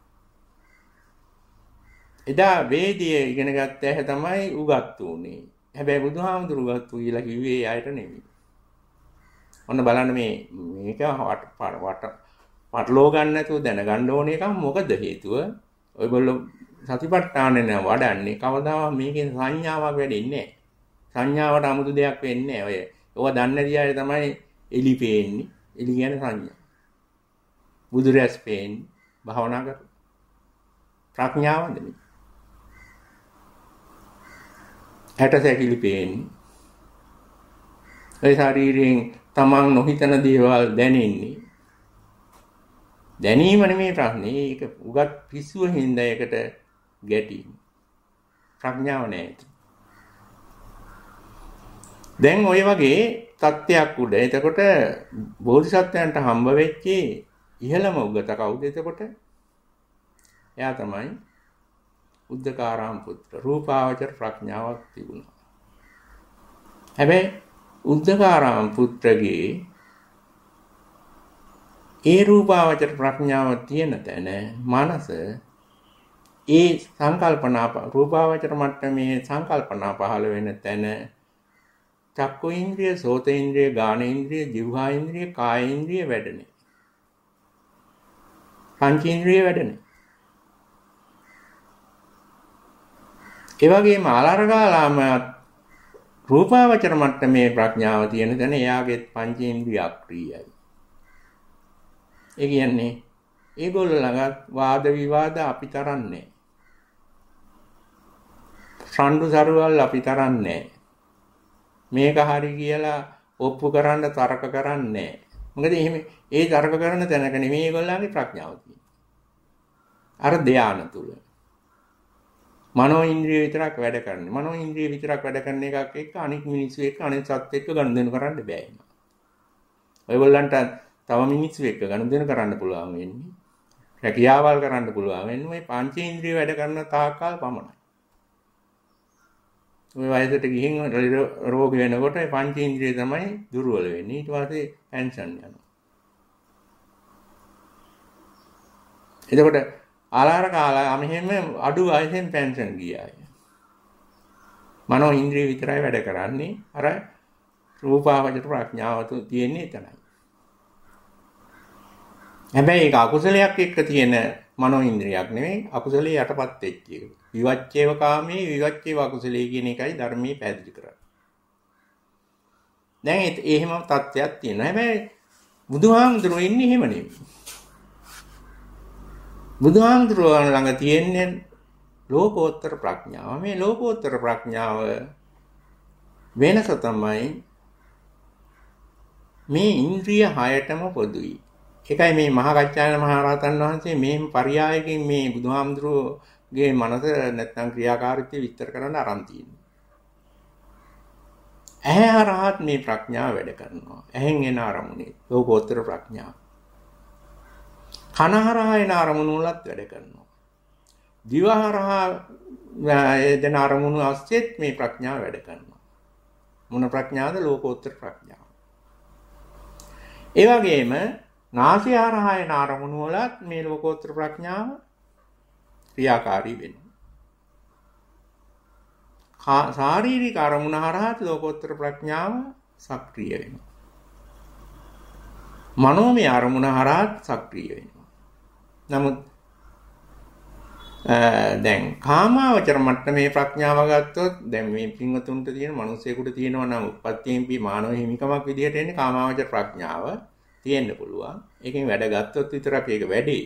එදා වේදියේ ඉගෙන ගත්ත ඇහැ තමයි උගත් උනේ. හැබැයි බුදුහාමුදුරු උගත් උයලා කිව්වේ ආයත නෙමෙයි. ඔන්න බලන්න මේ මේක වට වට පටලෝ ගන්න නැතුව දැනගන්න ඕනේ එකක් මොකද හේතුව? ඔයගොල්ලෝ සතිපට්ඨානෙ නේ වඩන්නේ කවදා මේකෙන් සංඥාවක් වෙඩෙන්නේ සංඥාවට 아무තු දෙයක් වෙන්නේ ඔය ඔය දන්නේ දිහාට තමයි එලි පේන්නේ එලි කියන්නේ සංඥා බුදුරැස් පේන්නේ භාවනා කර ප්‍රඥාවද මේ හැට සැකිලි පේන්නේ ඒ ශරීරයෙන් තමන් නොහිතන දේවල් දැනෙන්නේ දැනීම නෙමෙයි ප්‍රශ්නේ ඒක උගත් පිස්සුව හින්දා ඒකට ගැටීම. ප්‍රඥාව නැහැ. දැන් ওই වගේ தත්ත්වයක් උඩ එතකොට බෝධිසත්වයන්ට හම්බ වෙච්ච ඉහළම උගත කවුද එතකොට? එයා තමයි උද්දකාරාම පුත්‍ර. රූපාවචර ප්‍රඥාවක් තිබුණා. හැබැයි උද්දකාරාම පුත්‍රගේ ඒ රූපාවචර ප්‍රඥාව තියෙන තැන මනස ඒ සංකල්පනා රූපාවචර මට්ටමේ සංකල්පනා පහළ වෙන තැන චක්කු ඉන්ද්‍රිය, සෝත ඉන්ද්‍රිය, ගාන ඉන්ද්‍රිය, જીවහා ඉන්ද්‍රිය, කාය ඉන්ද්‍රිය වැඩනේ. පංච ඉන්ද්‍රිය වැඩනේ. ඒ වගේම ආලාරගාලාම රූපාවචර මට්ටමේ ප්‍රඥාව තියෙන තැන එයාගේ පංච ඉන්ද්‍රිය අක්‍රීයයි. ඒ කියන්නේ ඒගොල්ලෝ ළඟ වාද විවාද අපි තරන්නේ සම්ඩු සරුවල් අපි තරන්නේ මේක හරි කියලා ඔප්පු කරන්න තරක කරන්නේ මොකද එහෙම ඒ තරක කරන තැනක නෙමෙයි ඒගොල්ලන්ගේ ප්‍රඥාව අර ධාන තුල මනෝ ඉන්ද්‍රිය විතරක් වැඩ කරන්නේ මනෝ ඉන්ද්‍රිය විතරක් වැඩ කරන එකක් එක්ක අනික් මිනිස්සු එක්ක අනිත් සත් එක්ක ගනුදෙනු කරන්න බෑ එම. ඔයගොල්ලන්ට තව මිනිස්සු එක්ක ගනුදෙනු කරන්න පුළුවන් වෙන්නේ. රැකියාවල් කරන්න පුළුවන් වෙන්නේ මේ පංචේන්ද්‍රිය වැඩ කරන තාක්කල් පමණයි. ඔය වයසට ගිහින් රෝග වෙනකොට ඒ පංචේන්ද්‍රිය තමයි දුර්වල වෙන්නේ. ඊට පස්සේ පැන්ෂන් යනවා. එතකොට ආලාර කාලා මෙහෙම අඩු වයසෙන් පැන්ෂන් ගියාය. මනෝ ඉන්ද්‍රිය විතරයි වැඩ කරන්නේ. අර රූපාවචර ප්‍රඥාව තියෙන්නේ එතනයි. හැබැයි ඒක අකුසලයක් එක්ක තියෙන මනෝ ඉන්ද්‍රියක් නෙමෙයි අකුසලයේ යටපත් වෙච්ච එක. විවච්චේව කාමේ විවච්චේව අකුසලයේ කියන එකයි ධර්මයේ පැහැදිලි කරන්නේ. දැන් එහෙම තත්ත්වයක් තියෙනවා. හැබැයි බුදුහාමුදුරුවෝ ඉන්නේ එහෙම නෙමෙයි. බුදුහාමුදුරුවෝ ළඟ තියෙන්නේ ලෝකෝත්තර ප්‍රඥාව. මේ ලෝකෝත්තර ප්‍රඥාව වෙනස තමයි මේ ඉන්ද්‍රිය හයටම පොදුයි. ඒකයි මේ මහා කච්චායන මහ රහතන් වහන්සේ මෙහෙම පරයායකින් මේ බුදුහාමුදුරුවෝගේ මනස නැත්නම් ක්‍රියාකාරීත්වය විස්තර කරන්න ආරම්භ තියෙනවා. ඇහැ හරහත් මේ ප්‍රඥාව වැඩ කරනවා. ඇහෙන් එන අරමුණේ ලෝකෝත්තර ප්‍රඥාව. කන හරහා එන අරමුණු වලත් වැඩ කරනවා. දිව හරහා එන අරමුණු අස්සෙත් මේ ප්‍රඥාව වැඩ කරනවා. මොන ප්‍රඥාවද ලෝකෝත්තර ප්‍රඥාව. ඒ වගේම නාසය හරහා එන අරමුණු වලත් මේ ලෝකෝත්තර ප්‍රඥාව ක්‍රියාකාරී වෙනවා. ශාරීරික අරමුණ හරහා ලෝකෝත්තර ප්‍රඥාව සක්‍රිය වෙනවා. මනෝමය අරමුණ හරහා සක්‍රිය වෙනවා. නමුත් දැන් කාමාවචර මට්ටමේ ප්‍රඥාව ගත්තොත් දැන් මේ පින්වතුන්ට තියෙන මිනිස්සෙකුට තියෙනවා නම් උපත්යෙන් පි මානව හිමිකමක් විදිහට එන්නේ කාමාවචර ප්‍රඥාව. තියෙන්න පුළුවන්. ඒකෙන් වැඩ ගත්තොත් විතරක් ඒක වැඩි.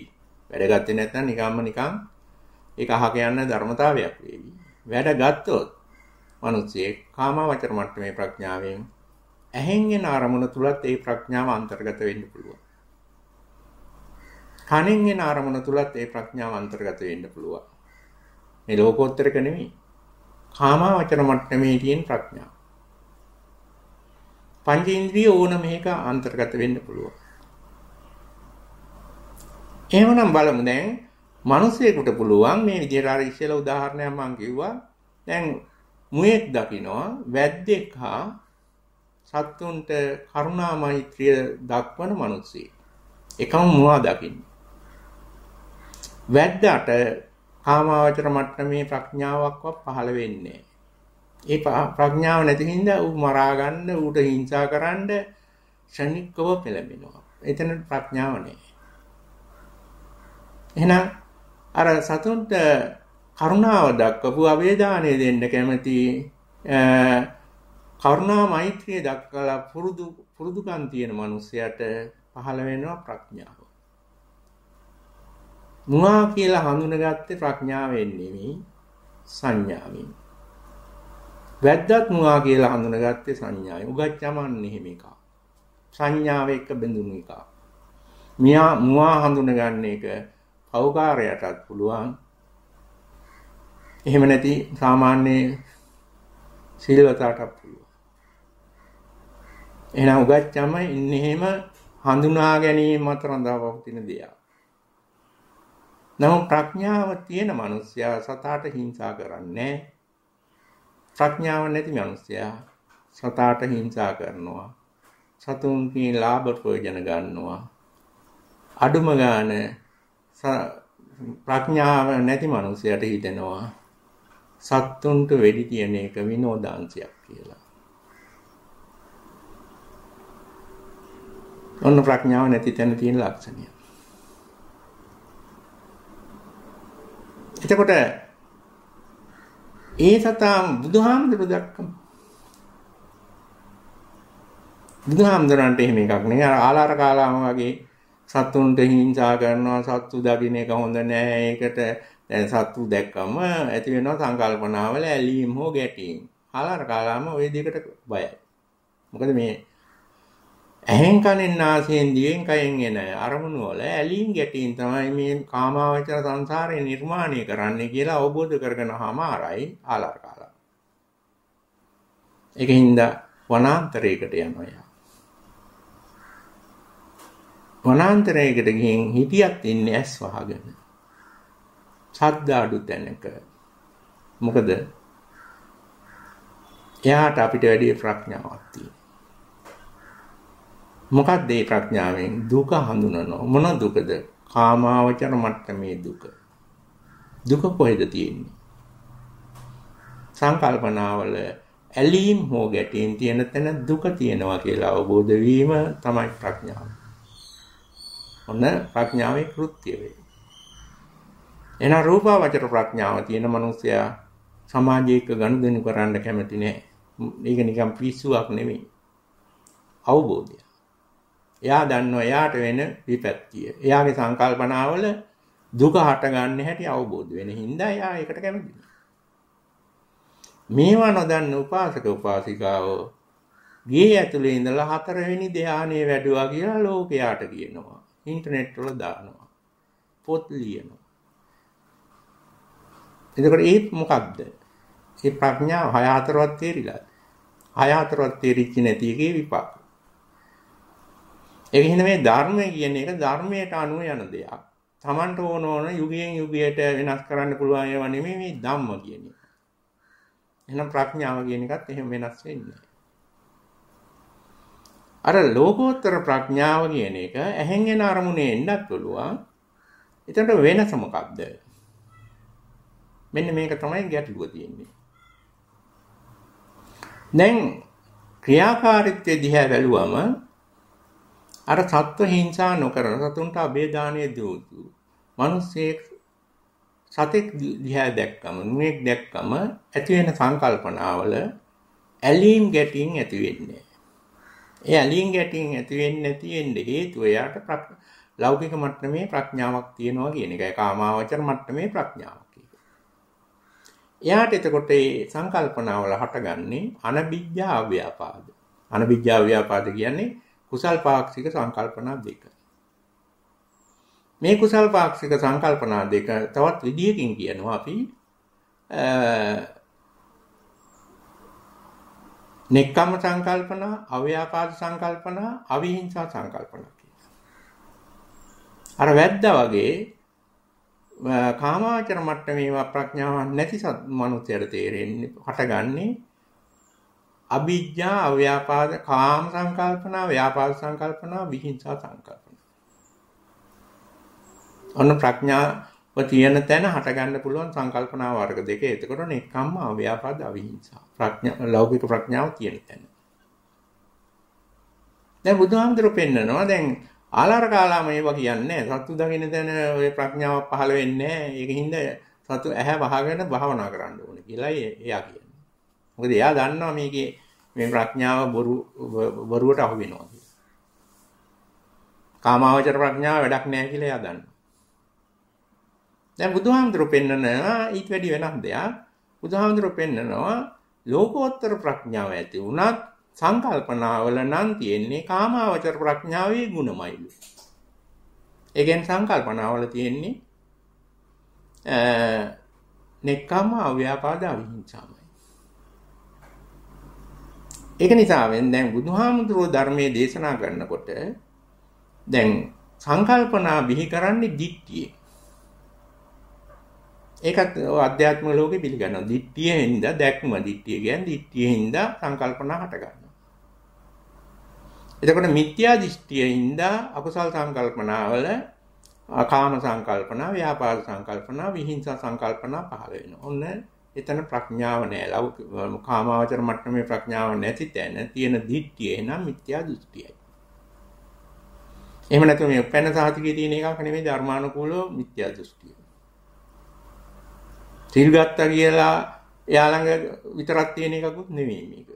වැඩ ගත්තේ නැත්නම් නිකම්ම නිකම් ඒක අහක යන ධර්මතාවයක් වේවි. වැඩ ගත්තොත් මිනිස්සේ කාමාවචර මට්ටමේ ප්‍රඥාවෙන් ඇහෙන් එන අරමුණ තුලත් ඒ ප්‍රඥාව අන්තර්ගත වෙන්න පුළුවන්. කනෙන් එන අරමුණ තුලත් ඒ ප්‍රඥාව අන්තර්ගත වෙන්න පුළුවන්. මේ ලෝකෝත්තරක නෙමෙයි. කාමාවචර මට්ටමේ තියෙන ප්‍රඥාව. පංචේන්ද්‍රිය ඕන මේක අන්තර්ගත වෙන්න පුළුවන්. එහෙමනම් බලමු දැන් මිනිසෙකුට පුළුවන් මේ විදිහට අර ඉස්සෙල්ලා උදාහරණයක් මම කිව්වා. දැන් මුවෙක් දකිනවා වැද්දෙක් හා සත්තුන්ට කරුණා මෛත්‍රිය දක්වන මිනිසෙක්. එකම මුවා දකින්න. වැද්දාට කාමාවචර මට්ටමේ ප්‍රඥාවක්වත් පහළ වෙන්නේ ඒ ප්‍රඥාව නැති හින්දා ඌ මරා ගන්න ඌට හිංසා කරන්න ශනිකව පෙළඹෙනවා. එතන ප්‍රඥාව නෑ. එහෙනම් අර සතුන්ට කරුණාව දක්වපු අවේදානය දෙන්න කැමති කරුණා මෛත්‍රිය දක්වලා පුරුදු පුරුදුකම් තියෙන මිනිසයාට පහළ වෙනවා ප්‍රඥාව. මුවා කියලා හඳුනගත්තේ ප්‍රඥාවෙන් නෙවෙයි සංඥාවෙන්. වැද්දත් මුවා කියලා හඳුනගත්තේ සංඥායි. උගච්චමන්නේ මේක. සංඥාව එක්ක බඳුණු එක. මියා මුවා හඳුනගන්න එක පෞකාරයටත් පුළුවන්. එහෙම නැති සාමාන්‍ය සිල්වතටත් පුළුවන්. එහෙනම් උගච්චම ඉන්නේ එහෙම හඳුනා ගැනීම අතර අඳාවපතින දෙයක්. නමුත් ප්‍රඥාව තියෙන මිනිසයා සතාට හිංසා කරන්නේ නැහැ. ප්‍රඥාව නැති මිනිසයා සතාට හිංසා කරනවා. සතුන්ගේ ලාභ ප්‍රයෝජන ගන්නවා. අඩුම ගාන ප්‍රඥාව නැති මිනිසයාට හිතෙනවා සත්තුන්ට වෙඩි තියන එක විනෝදාංශයක් කියලා. ඔන්න ප්‍රඥාව නැති තැන තියෙන ලක්ෂණය. එතකොට ඒ සතා බුදුහාමුදුරු දක්කම. බුදුහාමුදුරන්ට එහෙම එකක් නෙවෙයි. අර ආලාර කාලාම වගේ සත්තුන්ට හිංසා කරනවා, සත්තු දකින්න එක හොඳ නෑ. ඒකට දැන් සත්තු දැක්කම ඇති වෙනවා සංකල්පනාවල ඇලීම් හෝ ගැටීම්. ආලාර කාලාම ওই දෙකට බයයි. මොකද මේ ඇහෙන් කනෙන් නාසයෙන් දිවෙන් කයෙන් එන අරමුණු වල ඇලීම් ගැටීම් තමයි මේ කාමාවචර සංසාරය නිර්මාණය කරන්නේ කියලා අවබෝධ කරගෙන හමාරයි ආලාර කාලා. ඒකින්ද වනාන්තරයකට යනවා යා. වනාන්තරයකට ගිහින් හිටියත් ඉන්නේ ඇස් වහගෙන. ශබ්ද අඩු තැනක. මොකද එයාට අපිට වැඩි ප්‍රඥාවක් තියෙනවා. මොකක්ද ඒ ප්‍රඥාවෙන් දුක හඳුනනවා මොන දුකද කාමාවචර මට්ටමේ දුක දුක කොහෙද තියෙන්නේ සංකල්පනාවල ඇලීම් හෝ ගැටීම් තියෙන තැන දුක තියෙනවා කියලා අවබෝධ වීම තමයි ප්‍රඥාව. ඔන්න ප්‍රඥාවේ කෘත්‍ය වේ. එන රූපාවචර ප්‍රඥාව තියෙන මිනිසයා සමාජයක ගනුදෙනු කරන්න කැමති නෑ. ඒක නිකන් පිස්සුවක් නෙමෙයි. අවබෝධය. එයා දන්නවා එයාට වෙන විපත්තිය. එයාගේ සංකල්පනාවල දුක හටගන්න හැටි අවබෝධ වෙන හින්දා එයා ඒකට කැමති. මේවා නොදන්න උපාසක උපාසිකාවෝ ගේ ඇතුලේ ඉඳලා හතරවෙනි ධානයේ වැඩුවා කියලා ලෝකයාට කියනවා. ඉන්ටර්නෙට් වල දානවා. පොත් ලියනවා. එතකොට ඒත් මොකක්ද? ඒ ප්‍රඥාව හය හතරවත් තේරිලා. හය හතරවත් තේරිච්ච නැති එකේ විපාක. එහෙනම් මේ ධර්මය කියන එක ධර්මයට අනුව යන දෙයක්. Tamanට ඕන ඕන යුගයෙන් යුගයට වෙනස් කරන්න පුළුවන් ඒවා නෙමෙයි මේ ධම්ම කියන එක. එහෙනම් ප්‍රඥාව කියන එකත් එහෙම වෙනස් වෙන්නේ. අර ලෝකෝත්තර ප්‍රඥාව කියන එක ඇහෙන් එන අරමුණේ එන්නත් පුළුවන්. එතනට වෙනස මොකක්ද? මෙන්න මේක තමයි ගැටලුව තියෙන්නේ. දැන් ක්‍රියාකාරීත්වය දිහා බැලුවම අර සත්ව හිංසා නොකරන සතුන්ට අබේදානය දෝතු. මිනිස්සෙක් සතෙක් දිහා දැක්කම, නුයෙක් දැක්කම ඇති වෙන සංකල්පනාවල ඇලීම් ගැටීම් ඇති වෙන්නේ. ඒ ඇලීම් ගැටීම් ඇති වෙන්නේ නැති වෙන්නේ හේතුව එයාට ලෞකික මට්ටමේ ප්‍රඥාවක් තියෙනවා කියන එකයි. කාමාවචර මට්ටමේ ප්‍රඥාවක් කියන්නේ. එයාට එතකොට මේ සංකල්පනාවල හටගන්නේ අනබිජ්ජා අව්‍යාපාද. අනබිජ්ජා අව්‍යාපාද කියන්නේ කුසල් පාක්ෂික සංකල්පනා දෙක. මේ කුසල් පාක්ෂික සංකල්පනා දෙක තවත් විදියකින් කියනවා අපි නෙක්කම සංකල්පනා, අව්‍යාපාද සංකල්පනා, අවිහිංසා සංකල්පනා කියලා. අර වැද්දා වගේ කාමාචර මට්ටමේ ප්‍රඥාවක් නැති මනුස්සයර තේරෙන්නේ හටගන්නේ අභිජ්ජා අව්‍යාපාද කාම සංකල්පනා ව්‍යාපාද සංකල්පනා විහිංසා සංකල්පනා ඔන්න ප්‍රඥාව තියෙන තැන හට ගන්න පුළුවන් සංකල්පනා වර්ග දෙක. එතකොට නෙක්ඛම්ම අව්‍යාපාද අවිහිංසා. ප්‍රඥා ලෞකික ප්‍රඥාව තියෙන තැන. දැන් බුදුහාමුදුරු පෙන්නනවා දැන් ආලාර කාලාම ඒවා කියන්නේ සත්තු දකින්න තැන ඔය ප්‍රඥාව පහළ වෙන්නේ නැහැ. ඒකින්ද සතු ඇහැ වහගෙන භාවනා කරන්න ඕනේ කියලා එයා කියනවා. මොකද එයා දන්නවා මේකේ මේ ප්‍රඥාව බොරු බොරුවට අහු වෙනවා කියලා. කාමාවචර ප්‍රඥාව වැඩක් නැහැ කියලා එයා දන්නවා. දැන් බුදුහාමුදුරු පෙන්නනවා ඊට වැඩි වෙනස් දෙයක්. බුදුහාමුදුරු පෙන්නනවා ලෝකෝත්තර ප්‍රඥාව ඇති වුණත් සංකල්පනාවල නම් තියෙන්නේ කාමාවචර ප්‍රඥාවේ ගුණමයිලු. ඒ කියන්නේ සංකල්පනාවල තියෙන්නේ අ නෙක්කම අව්‍යාපාද අවිහිංසාමයි. ඒක නිසාවෙන් දැන් බුදුහාමුදුරුවෝ ධර්මයේ දේශනා කරනකොට දැන් සංකල්පනා බිහි කරන්නේ ditthියේ. ඒකත් අධ්‍යාත්ම ලෝකෙ පිළිගන්නවා. ditthියෙන්ද දැක්ම ditthිය කියන්නේ ditthියෙන්ද සංකල්පනා හට ගන්නවා. එතකොට මිත්‍යා දෘෂ්ටියෙන්ද අකුසල් සංකල්පනාවල කාම සංකල්පනා, ව්‍යාපාද සංකල්පනා, විහිංසා සංකල්පනා පහළ වෙනවා. ඔන්න එතන ප්‍රඥාව නෑ. ලෞකික කාමාවචර මට්ටමේ ප්‍රඥාව නැති තැන තියෙන දිට්ඨිය එනම් මිත්‍යා දෘෂ්ටියයි. එහෙම නැත්නම් මේ පැන සාතිකයේ තියෙන එකක් නෙමෙයි ධර්මානුකූලව මිත්‍යා දෘෂ්ටිය. තිල් ගත්තා කියලා එයා ළඟ විතරක් තියෙන එකකුත් නෙමෙයි මේක.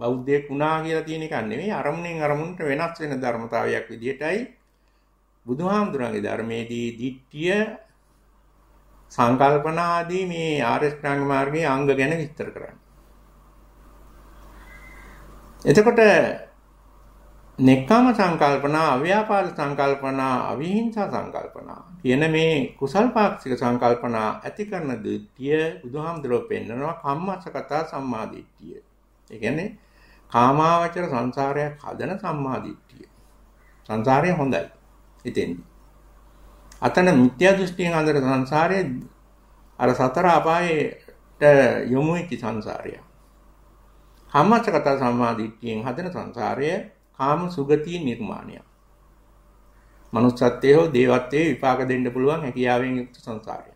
බෞද්ධයෙක් වුණා කියලා තියෙන එකක් නෙමෙයි අරමුණෙන් අරමුණට වෙනස් වෙන ධර්මතාවයක් විදිහටයි බුදුහාමුදුරන්ගේ ධර්මයේදී දිට්ඨිය සංකල්පන ආදී මේ ආරෂ්ඨාංග මාර්ගයේ අංග ගැන විස්තර කරන්නේ. එතකොට නෙක්කාම සංකල්පනා, අව්‍යාපාද සංකල්පනා, අවිහිංසා සංකල්පනා කියන මේ කුසල් පාක්ෂික සංකල්පනා ඇති කරන දිට්ඨිය බුදුහාමුදුරුවෝ පෙන්නනවා කම්මස්සගත සම්මාදිට්ඨිය. ඒ කියන්නේ කාමාවචර සංසාරයක් හදන සම්මාදිට්ඨිය. සංසාරය හොඳයි. ඉතින් අතන මිත්‍යා දෘෂ්ටියෙන් අnder සංසාරයේ අර සතර අපායට යොමු වෙච්ච සංසාරය. කාමචකත සම්මාදිට්ඨියෙන් හදන සංසාරය කාම සුගතිය නිර්මාණයක්. මනුස්සත්වයේ හෝ දේවත්වයේ විපාක දෙන්න පුළුවන් හැකියාවෙන් යුක්ත සංසාරය.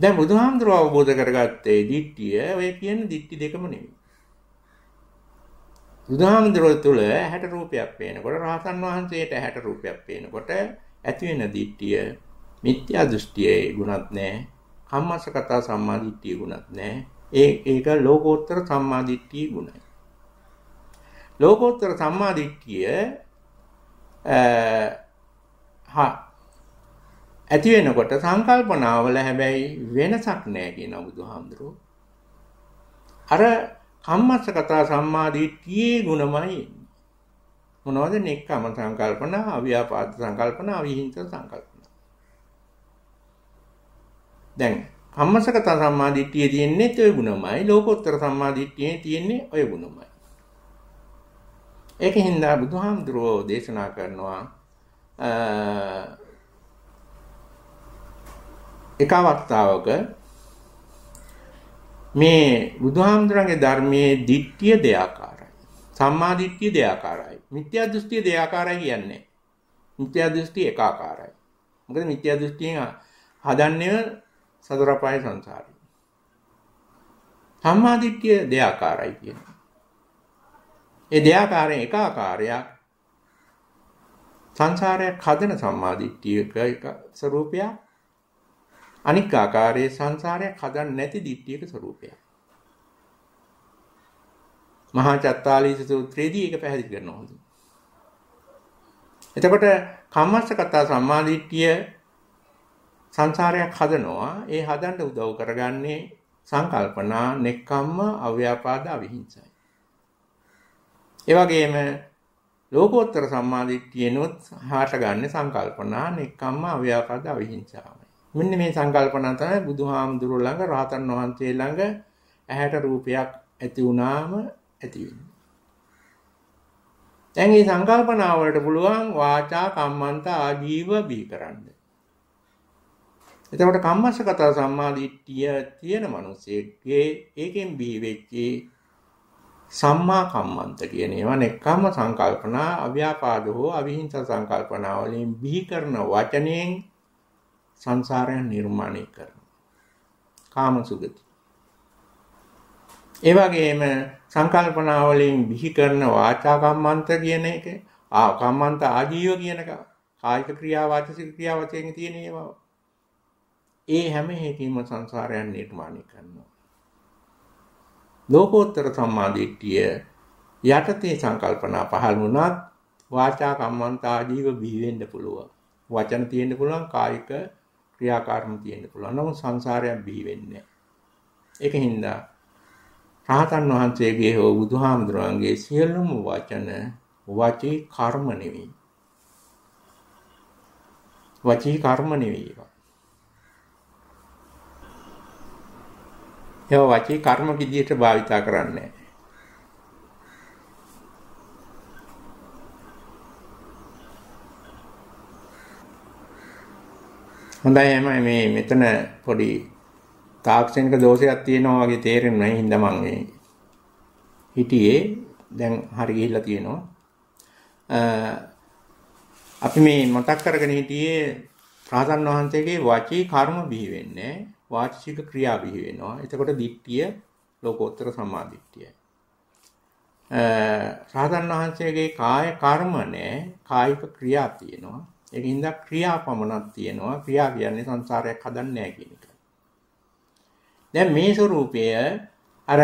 දැන් බුදුහාමුදුරුවෝ අවබෝධ කරගත්තේ දිට්ඨිය ඔය කියන දිට්ඨි දෙකම නෙවෙයි. බුදුහාමුදුරුවෝ තුල 60 රූපයක් පේනකොට රහතන් වහන්සේට 60 රූපයක් පේනකොට ඇති වෙන දිට්ඨිය මිත්‍යා දෘෂ්ටියේ ගුණත් නැහැ. කම්මසකතා සම්මාදිට්ඨියේ ගුණත් නැහැ. ඒ ඒක ලෝකෝත්තර සම්මාදිට්ඨියේ ගුණයි. ලෝකෝත්තර සම්මාදිට්ඨිය අ ඇති වෙනකොට සංකල්පනාවල හැබැයි වෙනසක් නැහැ කියන බුදුහාමුදුරුවෝ. අර කම්මස්ස කතා සම්මාදිට්ඨියේ ගුණමයි මොනවද නෙක්කම සංකල්පන අව්‍යාපාද සංකල්පන අවිහිංස සංකල්පන දැන් කම්මස්ස කතා සම්මාදිට්ඨියේ තියෙන්නේ ඔය ගුණමයි ලෝකෝත්තර සම්මාදිට්ඨියේ තියෙන්නේ ඔය ගුණමයි ඒකෙන් දා බුදුහාමුදුරෝ දේශනා කරනවා එක අවස්ථාවක මේ බුදුහාමුදුරන්ගේ ධර්මයේ ditthිය දෙයාකාරයි. සම්මා ditthිය දෙයාකාරයි. මිත්‍යා දෘෂ්ටි දෙයාකාරයි කියන්නේ. මිත්‍යා දෘෂ්ටි එකාකාරයි. මොකද මිත්‍යා දෘෂ්ටියෙන් හදන්නේ සතරපාය සංසාරය. සම්මා ditthිය දෙයාකාරයි කියන්නේ. ඒ දෙයාකාරයෙන් එක ආකාරයක් සංසාරයක් හදන සම්මා ditthියක එක ස්වરૂපයක් අනික් ආකාරයේ සංසාරයක් හදන්න නැති දිට්ඨියක ස්වરૂපයක්. මහා චත්තාලීස සූත්‍රයේදී ඒක පැහැදිලි කරනවා හොඳින්. එතකොට කම්මස්ස කතා සම්මාදිට්ඨිය සංසාරයක් හදනවා. ඒ හදන්න උදව් කරගන්නේ සංකල්පනා, නෙක්කම්ම, අව්‍යාපාද, අවිහිංසයි. ඒ වගේම ලෝකෝත්තර සම්මාදිට්ඨියනොත් හාට ගන්න සංකල්පනා, නෙක්කම්ම, අව්‍යාපාද, අවිහිංසාව. මෙන්න මේ සංකල්පනා තමයි බුදුහාමුදුරුව ළඟ රාතන් වහන්සේ ළඟ ඇහැට රූපයක් ඇති වුණාම ඇති වෙන්නේ. දැන් මේ සංකල්පනා වලට පුළුවන් වාචා කම්මන්ත ආජීව බී කරන්න. එතකොට කම්මස්සගත සම්මාදිට්ඨිය තියෙන මිනිස්සෙක්ගේ ඒකෙන් බිහි වෙච්චේ සම්මා කම්මන්ත කියන ඒවා නෙක්කම සංකල්පනා අව්‍යාපාද හෝ අවිහිංස සංකල්පනා වලින් බිහි කරන වචනයෙන් සංසාරයන් නිර්මාණය කරනවා. කාම සුගති. ඒ වගේම සංකල්පනා වලින් බිහි කරන වාචා කම්මන්ත කියන එක ආ කම්මන්ත ආජීව කියන කායික ක්‍රියා වාචික ක්‍රියා වශයෙන් තියෙන ඒවා. ඒ හැම එකකින්ම සංසාරයන් නිර්මාණය කරනවා. ලෝකෝත්තර සම්මාදිට්ඨිය යටතේ සංකල්පනා පහළ වුණත් වාචා කම්මන්ත ආජීව බිහි වෙන්න පුළුවන්. වචන තියෙන්න පුළුවන් කායික ක්‍රියාකාරම තියෙන්න පුළුවන්. නමුත් සංසාරයක් බිහි වෙන්නේ ඒක හින්දා රහතන් වහන්සේගේ හෝ බුදුහාමුදුරන්ගේ සියලුම වචන වචී කර්ම නෙවෙයි. වචී කර්ම නෙවෙයි ඒවා. ඒවා වචී කර්ම විදියට භාවිතා කරන්නේ නැහැ. හොඳයි හැම මේ මෙතන පොඩි තාක්ෂණික දෝෂයක් තියෙනවා වගේ තේරෙන්නේ නැහැ හින්දා මම මේ හිටියේ දැන් හරි ගිහිල්ලා තියෙනවා අපි මේ මතක් කරගෙන හිටියේ රහතන් වහන්සේගේ වාචී කර්ම බිහි වෙන්නේ වාචික ක්‍රියා බිහි වෙනවා එතකොට දිට්ඨිය ලෝකෝත්තර සම්මාදිට්ඨියයි රහතන් වහන්සේගේ කාය කර්ම නැහැ කායික ක්‍රියා තියෙනවා ඒකින්ද ක්‍රියාපමණක් තියෙනවා. ක්‍රියා කියන්නේ සංසාරයක් හදන්නේ නැහැ කියන එක. දැන් මේ ස්වરૂපය අර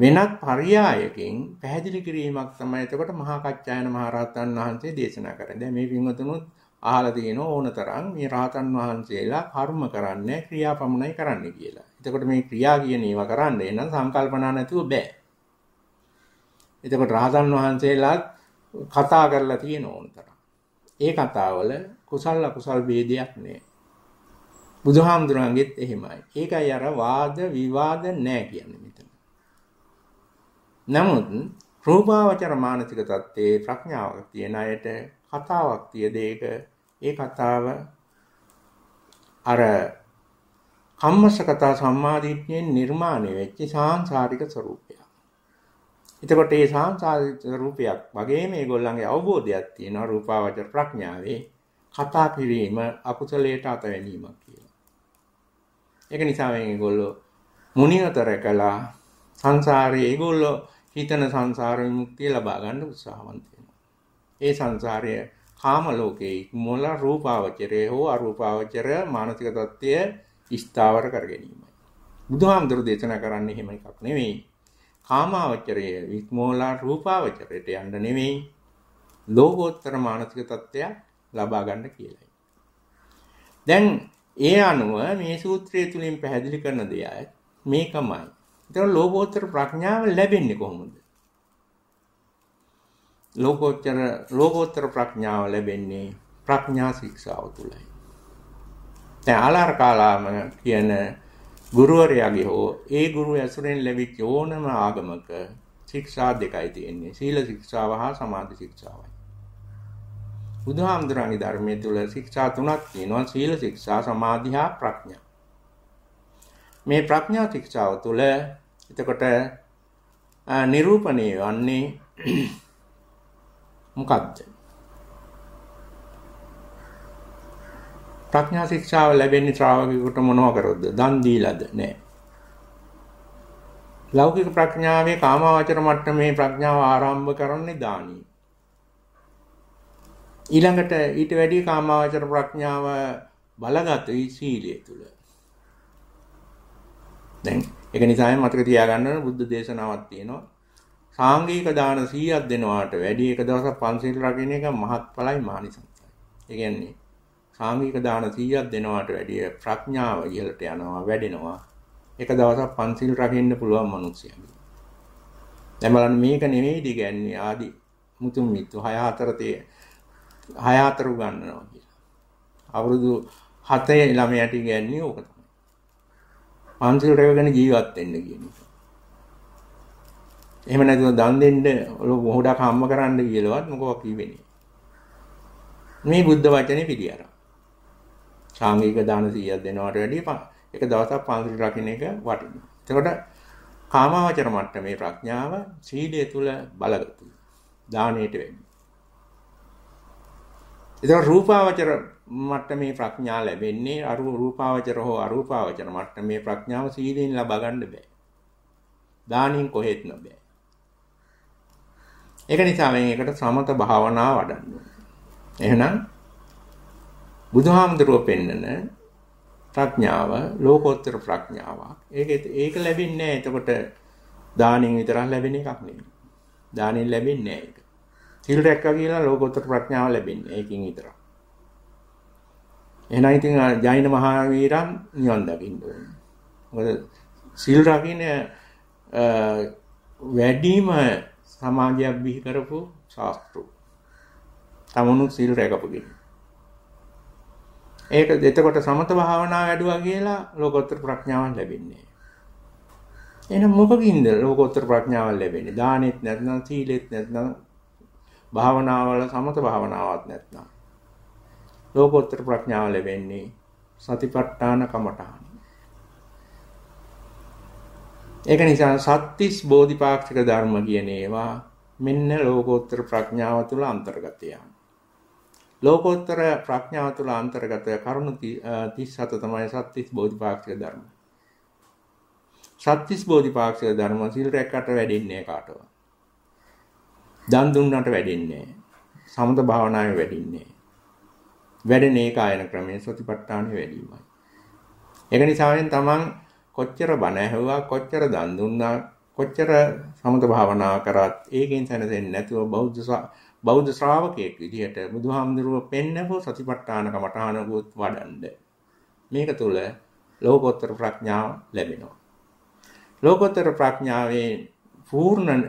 වෙනත් පරයයකින් පැහැදිලි කිරීමක් තමයි එතකොට මහා කච්චායන මහරහතන් වහන්සේ දේශනා කරන්නේ. දැන් මේ පින්වතුනුත් අහලා තියෙන ඕනතරම් මේ රහතන් වහන්සේලා කර්ම කරන්නේ ක්‍රියාපමණයි කරන්නේ කියලා. එතකොට මේ ක්‍රියා කියන ඒවා කරන්න එනම් සංකල්පනා නැතුව බෑ. එතකොට රහතන් වහන්සේලාත් කතා කරලා තියෙන ඕනතරම්. ඒ කතාවල කුසල් අකුසල් ભેදයක් නෑ. බුදුහාමුදුරන්ගෙත් එහෙමයි. ඒකයි අර වාද විවාද නෑ කියන්නේ මෙතන. නමුත් රූපාවචර මානසික தත්ත්වයේ ප්‍රඥාවක් තියෙන අයට කතාවක් තියද ඒක ඒ කතාව අර කම්මස කතා සම්මාදිට්ඨියෙන් නිර්මාණය වෙච්ච සාංශාරික ස්වરૂපය. එතකොට මේ සාංසාරික රූපයක් වගේ මේගොල්ලන්ගේ අවබෝධයක් තියෙනවා රූපාවචර ප්‍රඥාවේ කතා කිරීම අකුසලයට අත වැනීමක් කියලා. ඒක නිසා මේගොල්ලෝ මුනිවතර කළා සංසාරයේ ඒගොල්ලෝ හිතන සංසාර විමුක්තිය ලබා ගන්න උත්සාහවන්ත වෙනවා. ඒ සංසාරය කාම ලෝකයේ මොළ රූපාවචරය හෝ අරූපාවචරය මානසික தත්ත්වය ස්ථාවර කර ගැනීමයි. බුදුහාමුදුරු දේශනා කරන්නේ එහෙම එකක් නෙවෙයි. කාමාවචරය වික්මෝලා රූපාවචරයට යන්න නෙමෙයි ලෝකෝත්තර මානසික තත්ත්වයක් ලබා ගන්න කියලයි. දැන් ඒ අනුව මේ සූත්‍රය තුලින් පැහැදිලි කරන දෙයයි මේකමයි. ඒතර ලෝකෝත්තර ප්‍රඥාව ලැබෙන්නේ කොහොමද? ලෝකෝත්තර ලෝකෝත්තර ප්‍රඥාව ලැබෙන්නේ ප්‍රඥා ශික්ෂාව තුලයි. දැන් ආලාර කාලාම කියන ගුරුවරයාගේ හෝ ඒ ගුරු ඇසුරෙන් ලැබිච්ච ඕනම ආගමක ශික්ෂා දෙකයි තියෙන්නේ. සීල ශික්ෂාව හා සමාධි ශික්ෂාවයි. බුදුහාමුදුරන්ගේ ධර්මයේ තුල ශික්ෂා තුනක් තියෙනවා. සීල ශික්ෂා, සමාධි හා ප්‍රඥා. මේ ප්‍රඥා ශික්ෂාව තුල එතකොට නිරූපණය වන්නේ මොකක්ද? ප්‍රඥා ශික්ෂාව ලැබෙන්නේ ශ්‍රාවකෙකුට මොනව කරොද්ද? දන් දීලාද? නෑ. ලෞකික ප්‍රඥාවේ කාමාවචර මට්ටමේ ප්‍රඥාව ආරම්භ කරන්නේ දානි. ඊළඟට ඊට වැඩි කාමාවචර ප්‍රඥාව බලගත සීලය තුළ. දැන් ඒක නිසාම මතක තියාගන්න ඕන බුද්ධ දේශනාවක් තියෙනවා. සාංගික දාන 100ක් දෙනවාට වැඩි එක දවසක් පන්සිල් රකින්න එක මහත්ඵලයි මානිසංසයි. ඒ කියන්නේ සාමීක දාන 100ක් දෙනවට වැඩිය ප්‍රඥාව ඉහළට යනවා වැඩෙනවා. එක දවසක් පන්සිල් රකින්න පුළුවන් මිනිස්සුන්ට. දැන් බලන්න මේක නෙමෙයි දිගන්නේ ආදි මුතුන් මිත්තු 6 4 තේ 6 4 උගන්වනවා කියලා. අවුරුදු 7 ළමයට ඉගන්නේ ඕක තමයි. පන්සිල් රැකගෙන ජීවත් වෙන්න කියන එක. එහෙම නැතුව දන් දෙන්න ඔලෝ හොඩක් හම්ම කරන්න කියලාවත් මොකක් කිවෙන්නේ. මේ බුද්ධ වචනේ පිළිඅරන්. සාංගික දාන 100ක් දෙනවට වැඩිය එක දවසක් පන්සිල් රකින්න එක වටිනවා. එතකොට කාමාවචර මට්ටමේ ප්‍රඥාව සීලය තුල බලගතුයි. දාණයට වැඩියි. එතකොට රූපාවචර මට්ටමේ ප්‍රඥා ලැබෙන්නේ අරු රූපාවචර හෝ අරූපාවචර මට්ටමේ ප්‍රඥාව සීලෙන් ලබා ගන්න බෑ. දානින් කොහෙත් නෑ. ඒක නිසා මේකට සමත භාවනා වඩන්න ඕනේ. එහෙනම් බුදුහාමුදුරුව පෙන්නන ප්‍රඥාව ලෝකෝත්තර ප්‍රඥාවක්. ඒක ඒක ලැබෙන්නේ නැහැ. එතකොට දානෙන් විතරක් ලැබෙන එකක් නෙමෙයි. දානෙන් ලැබෙන්නේ නැහැ ඒක. සීල් රැක්කා කියලා ලෝකෝත්තර ප්‍රඥාව ලැබෙන්නේ ඒකින් විතරක්. එහෙනම් ඉතින් ජෛන මහාවීරම් නිවන් දකින්න ඕනේ. මොකද සීල් රකින්න වැඩිම සමාජයක් බිහි කරපු ශාස්ත්‍රෝ. තමනුත් සීල් රැකපු කෙනෙක්. ඒක එතකොට සමත භාවනාව වැඩුවා කියලා ලෝකෝත්තර ප්‍රඥාවක් ලැබෙන්නේ. එහෙනම් මොකකින්ද ලෝකෝත්තර ප්‍රඥාවක් ලැබෙන්නේ? දානෙත් නැත්නම් සීලෙත් නැත්නම් භාවනාවල සමත භාවනාවක් නැත්නම් ලෝකෝත්තර ප්‍රඥාව ලැබෙන්නේ සතිපට්ඨාන කමඨාන. ඒක නිසා සත්‍තිස් බෝධිපාක්ෂික ධර්ම කියන ඒවා මෙන්න ලෝකෝත්තර ප්‍රඥාව තුළ අන්තර්ගතයයි. ලෝකෝත්තර ප්‍රඥාව තුළ අන්තර්ගත කරුණු 37 තමයි සත්‍තිස් බෝධිපාක්ෂික ධර්ම. සත්‍තිස් බෝධිපාක්ෂික ධර්ම සීල් රැකකට වැඩින්නේ කාටවත්. දන් දුන්නට වැඩින්නේ. සමත භාවනාවේ වැඩින්නේ. වැඩෙන ඒකායන ක්‍රමයේ සතිපට්ඨානෙ වැඩිමයි. ඒක නිසාවෙන් තමන් කොච්චර බණ ඇහුවා කොච්චර දන් දුන්නා කොච්චර සමත භාවනා කරත් ඒකෙන් සැනසෙන්නේ නැතුව බෞද්ධ බෞද්ධ ශ්‍රාවකයෙක් විදිහට බුදුහාමුදුරුව පෙන්නපු සතිපට්ඨාන කමඨානකුත් වඩන්න. මේක තුල ලෝකෝත්තර ප්‍රඥාව ලැබෙනවා. ලෝකෝත්තර ප්‍රඥාවේ පූර්ණ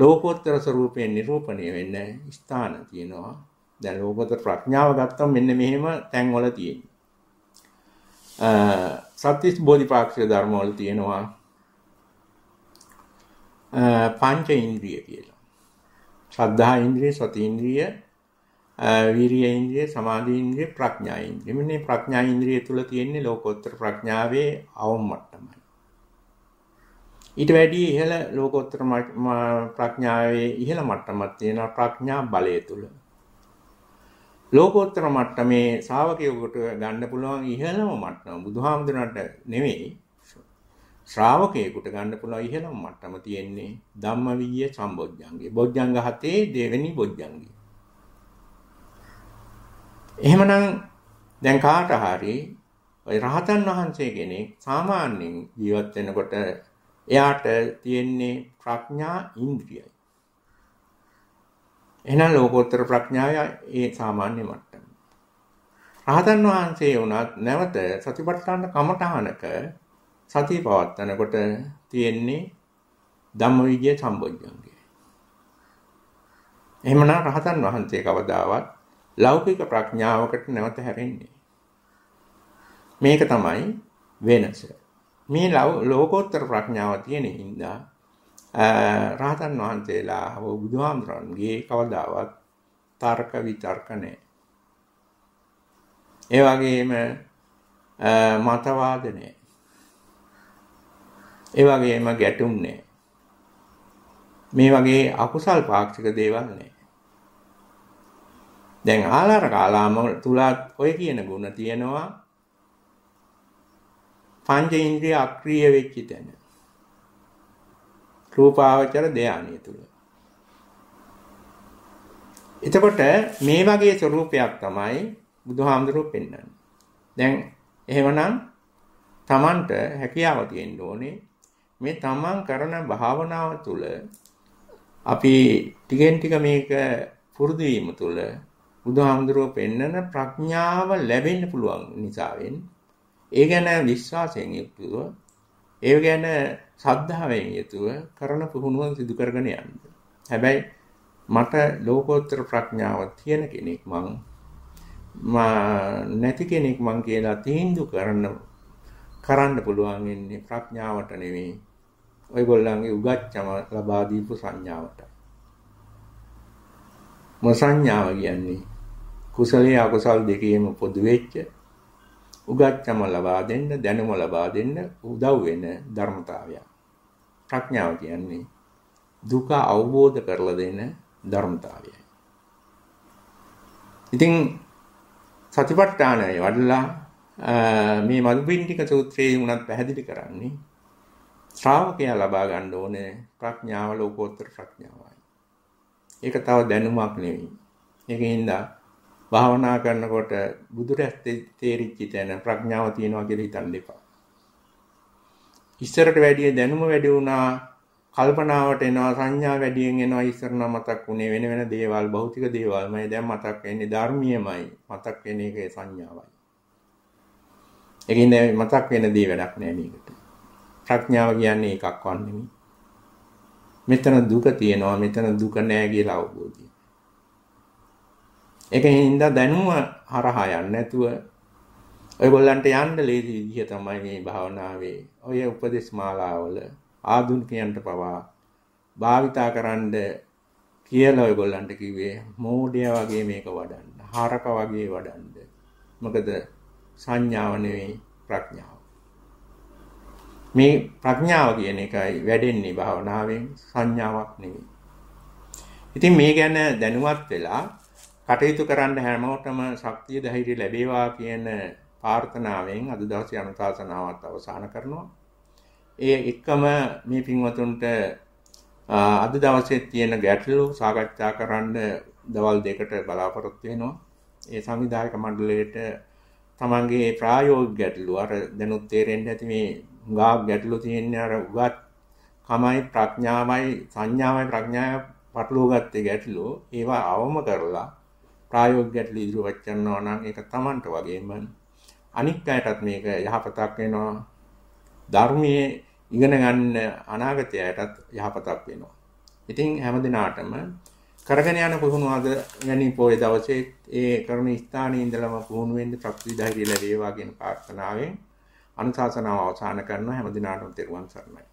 ලෝකෝත්තර ස්වરૂපයෙන් නිරූපණය වෙන්න ස්ථාන තියෙනවා. දැන් ලෝකෝත්තර ප්‍රඥාව ගත්තම මෙන්න මෙහෙම තැන්වල තියෙනවා. සත්‍තිස් බෝධිපාක්ෂික ධර්මවල තියෙනවා පංච ඉන්ද්‍රිය කියලා. ශ්‍රද්ධා ඉන්ද්‍රිය, සති ඉන්ද්‍රිය, වීරිය ඉන්ද්‍රිය, සමාධි ඉන්ද්‍රිය, ප්‍රඥා ඉන්ද්‍රිය. මෙන්න මේ ප්‍රඥා ඉන්ද්‍රිය තුල තියෙන්නේ ලෝකෝත්තර ප්‍රඥාවේ අවම මට්ටමයි. ඊට වැඩි ඉහළ ලෝකෝත්තර ප්‍රඥාවේ ඉහළ මට්ටමක් තියෙනවා ප්‍රඥා බලය තුල. ලෝකෝත්තර මට්ටමේ ශා วก යෝගට ගන්න පුළුවන් ඉහළම මට්ටම බුදුහාමුදුරන්ට නෙවෙයි ශ්‍රාවකයෙකුට ගන්න පුළුවන් ඉහළම මට්ටම තියෙන්නේ ධම්මවිද්‍ය සම්බොජ්ජංගේ. බොජ්ජංග හතේ දෙවෙනි බොජ්ජංගය. එහෙමනම් දැන් කාට හරි ඔය රහතන් වහන්සේ කෙනෙක් සාමාන්‍යයෙන් ජීවත් වෙනකොට එයාට තියෙන්නේ ප්‍රඥා ඉන්ද්‍රියයි. එහෙනම් ලෝකෝත්තර ප්‍රඥාව ඒ සාමාන්‍ය මට්ටම. රහතන් වහන්සේ වුණත් නැවත සතිපට්ඨාන කමඨානක සතිය පවත්නකොට තියෙන්නේ ධම්මවිජය සම්බොජ්ජංගය. එහෙමනම් රහතන් වහන්සේ කවදාවත් ලෞකික ප්‍රඥාවකට නැවත හැරෙන්නේ. මේක තමයි වෙනස. මේ ලෝකෝත්තර ප්‍රඥාව තියෙන හින්දා රහතන් වහන්සේලා හෝ බුදුහාමුදුරන්ගේ කවදාවත් තර්ක විතර්ක නැහැ. ඒ වගේම මතවාද නැහැ. ඒ වගේම ගැටුම් නැහැ. මේ වගේ අකුසල් පාක්ෂික දේවල් නැහැ. දැන් ආලාර කාලාම තුලත් ඔය කියන ගුණ තියෙනවා. පංච ඉන්ද්‍රිය අක්‍රීය වෙච්ච තැන. රූපාවචර ධානය තුල. එතකොට මේ වගේ ස්වરૂපයක් තමයි බුදුහාමුදුරුවෝ පෙන්වන්නේ. දැන් එහෙමනම් Tamanට හැකියාව තියෙන්න ඕනේ මේ තමන් කරන භාවනාව තුළ අපි ටිකෙන් ටික මේක පුරුදු වීම තුළ බුදුහාමුදුරුව පෙන්නන ප්‍රඥාව ලැබෙන්න පුළුවන් නිසාවෙන් ඒ ගැන විශ්වාසයෙන් යුක්තව ඒ ගැන ශ්‍රද්ධාවෙන් යුතුව කරන පුහුණුව සිදු කරගෙන යන්න. හැබැයි මට ලෝකෝත්තර ප්‍රඥාව තියෙන කෙනෙක් මං නැති කෙනෙක් මං කියලා තීන්දුව කරන්න කරන්න පුළුවන් ඉන්නේ ප්‍රඥාවට නෙවෙයි ඔයගොල්ලන්ගේ උගච්චම ලබා දීපු සංඥාවටයි. මසඤ්ඤාව කියන්නේ කුසලයේ අකුසල් දෙකේම පොදු වෙච්ච උගච්චම ලබා දෙන්න දැනුම ලබා දෙන්න උදව් වෙන ධර්මතාවයක්. ප්‍රඥාව කියන්නේ දුක අවබෝධ කරලා දෙන ධර්මතාවයයි. ඉතින් සතිපට්ඨානය වඩලා මේ මග්බින්නික සූත්‍රයේ උනත් පැහැදිලි කරන්නේ ශ්‍රාවකයා ලබා ගන්න ඕනේ ප්‍රඥාව ලෝකෝත්තර ප්‍රඥාවයි. ඒක තව දැනුමක් නෙවෙයි. ඒකින්ද භාවනා කරනකොට බුදුරැස් තේරිච්ච තැන ප්‍රඥාව තියෙනවා කියලා හිතන්න එපා. ඉස්සරට වැඩිය දැනුම වැඩි වුණා කල්පනාවට එනවා සංඥා වැඩියෙන් එනවා ඉස්සර නම් මතක් උනේ වෙන වෙන දේවල් භෞතික දේවල්මයි දැන් මතක් වෙන්නේ ධර්මියමයි මතක් වෙන එකේ සංඥාවයි. ඒකින්ද මතක් වෙන දේ වැඩක් නෑ මේකට. ප්‍රඥාව කියන්නේ එකක්වත් නෙමෙයි. මෙතන දුක තියෙනවා මෙතන දුක නෑ කියලා අවබෝධය. ඒකෙන් ඉඳ දැනුම හරහා යන්නේ නැතුව ඔයගොල්ලන්ට යන්න ලේසි විදිහ තමයි මේ භාවනාවේ ඔය උපදේශ මාලාවල ආධුනිකයන්ට පවා භාවිතා කරන්න කියලා ඔයගොල්ලන්ට කිව්වේ මෝඩයා වගේ මේක වඩන්න හරක වගේ වඩන්න මොකද සංඥාව නෙවෙයි ප්‍රඥාව මේ ප්‍රඥාව කියන එකයි වැඩෙන්නේ භාවනාවෙන් සංඥාවක් නෙවෙයි. ඉතින් මේ ගැන දැනුවත් වෙලා කටයුතු කරන්න හැමෝටම ශක්තිය ධෛර්යය ලැබේවා කියන ප්‍රාර්ථනාවෙන් අද දවසේ අනුශාසනාවත් අවසන් කරනවා. ඒ එක්කම මේ පින්වතුන්ට අද දවසේ තියෙන ගැටලු සාකච්ඡා කරන්න දවල් දෙකට බලාපොරොත්තු වෙනවා. ඒ සංවිධායක මණ්ඩලයට තමන්ගේ ප්‍රායෝගික ගැටලු අර දැනුත් තේරෙන්න ඇති මේ හුඟා ගැටලු තියෙන්නේ අර උගත් කමයි ප්‍රඥාවයි සංඥාවයි ප්‍රඥාව පටලෝගත්තේ ගැටලු ඒවා අවම කරලා ප්‍රායෝගික ගැටලු ඉදිරිපත් කරනවා නම් ඒක Tamanට වගේම අනික් අයටත් මේක යහපතක් වෙනවා ධර්මයේ ඉගෙන ගන්න අනාගතයටත් යහපතක් වෙනවා ඉතින් හැම දිනාටම කරගෙන යන පුහුණු අද වැනි පොය දවසේ ඒ කරන ස්ථානයේ ඉඳලම පුහුණු වෙන්න ශක්ති ධෛර්ය ලැබේවා කියන ප්‍රාර්ථනාවෙන් අනුශාසනාව අවසන් කරනවා හැම දිනාටම තෙරුවන් සරණයි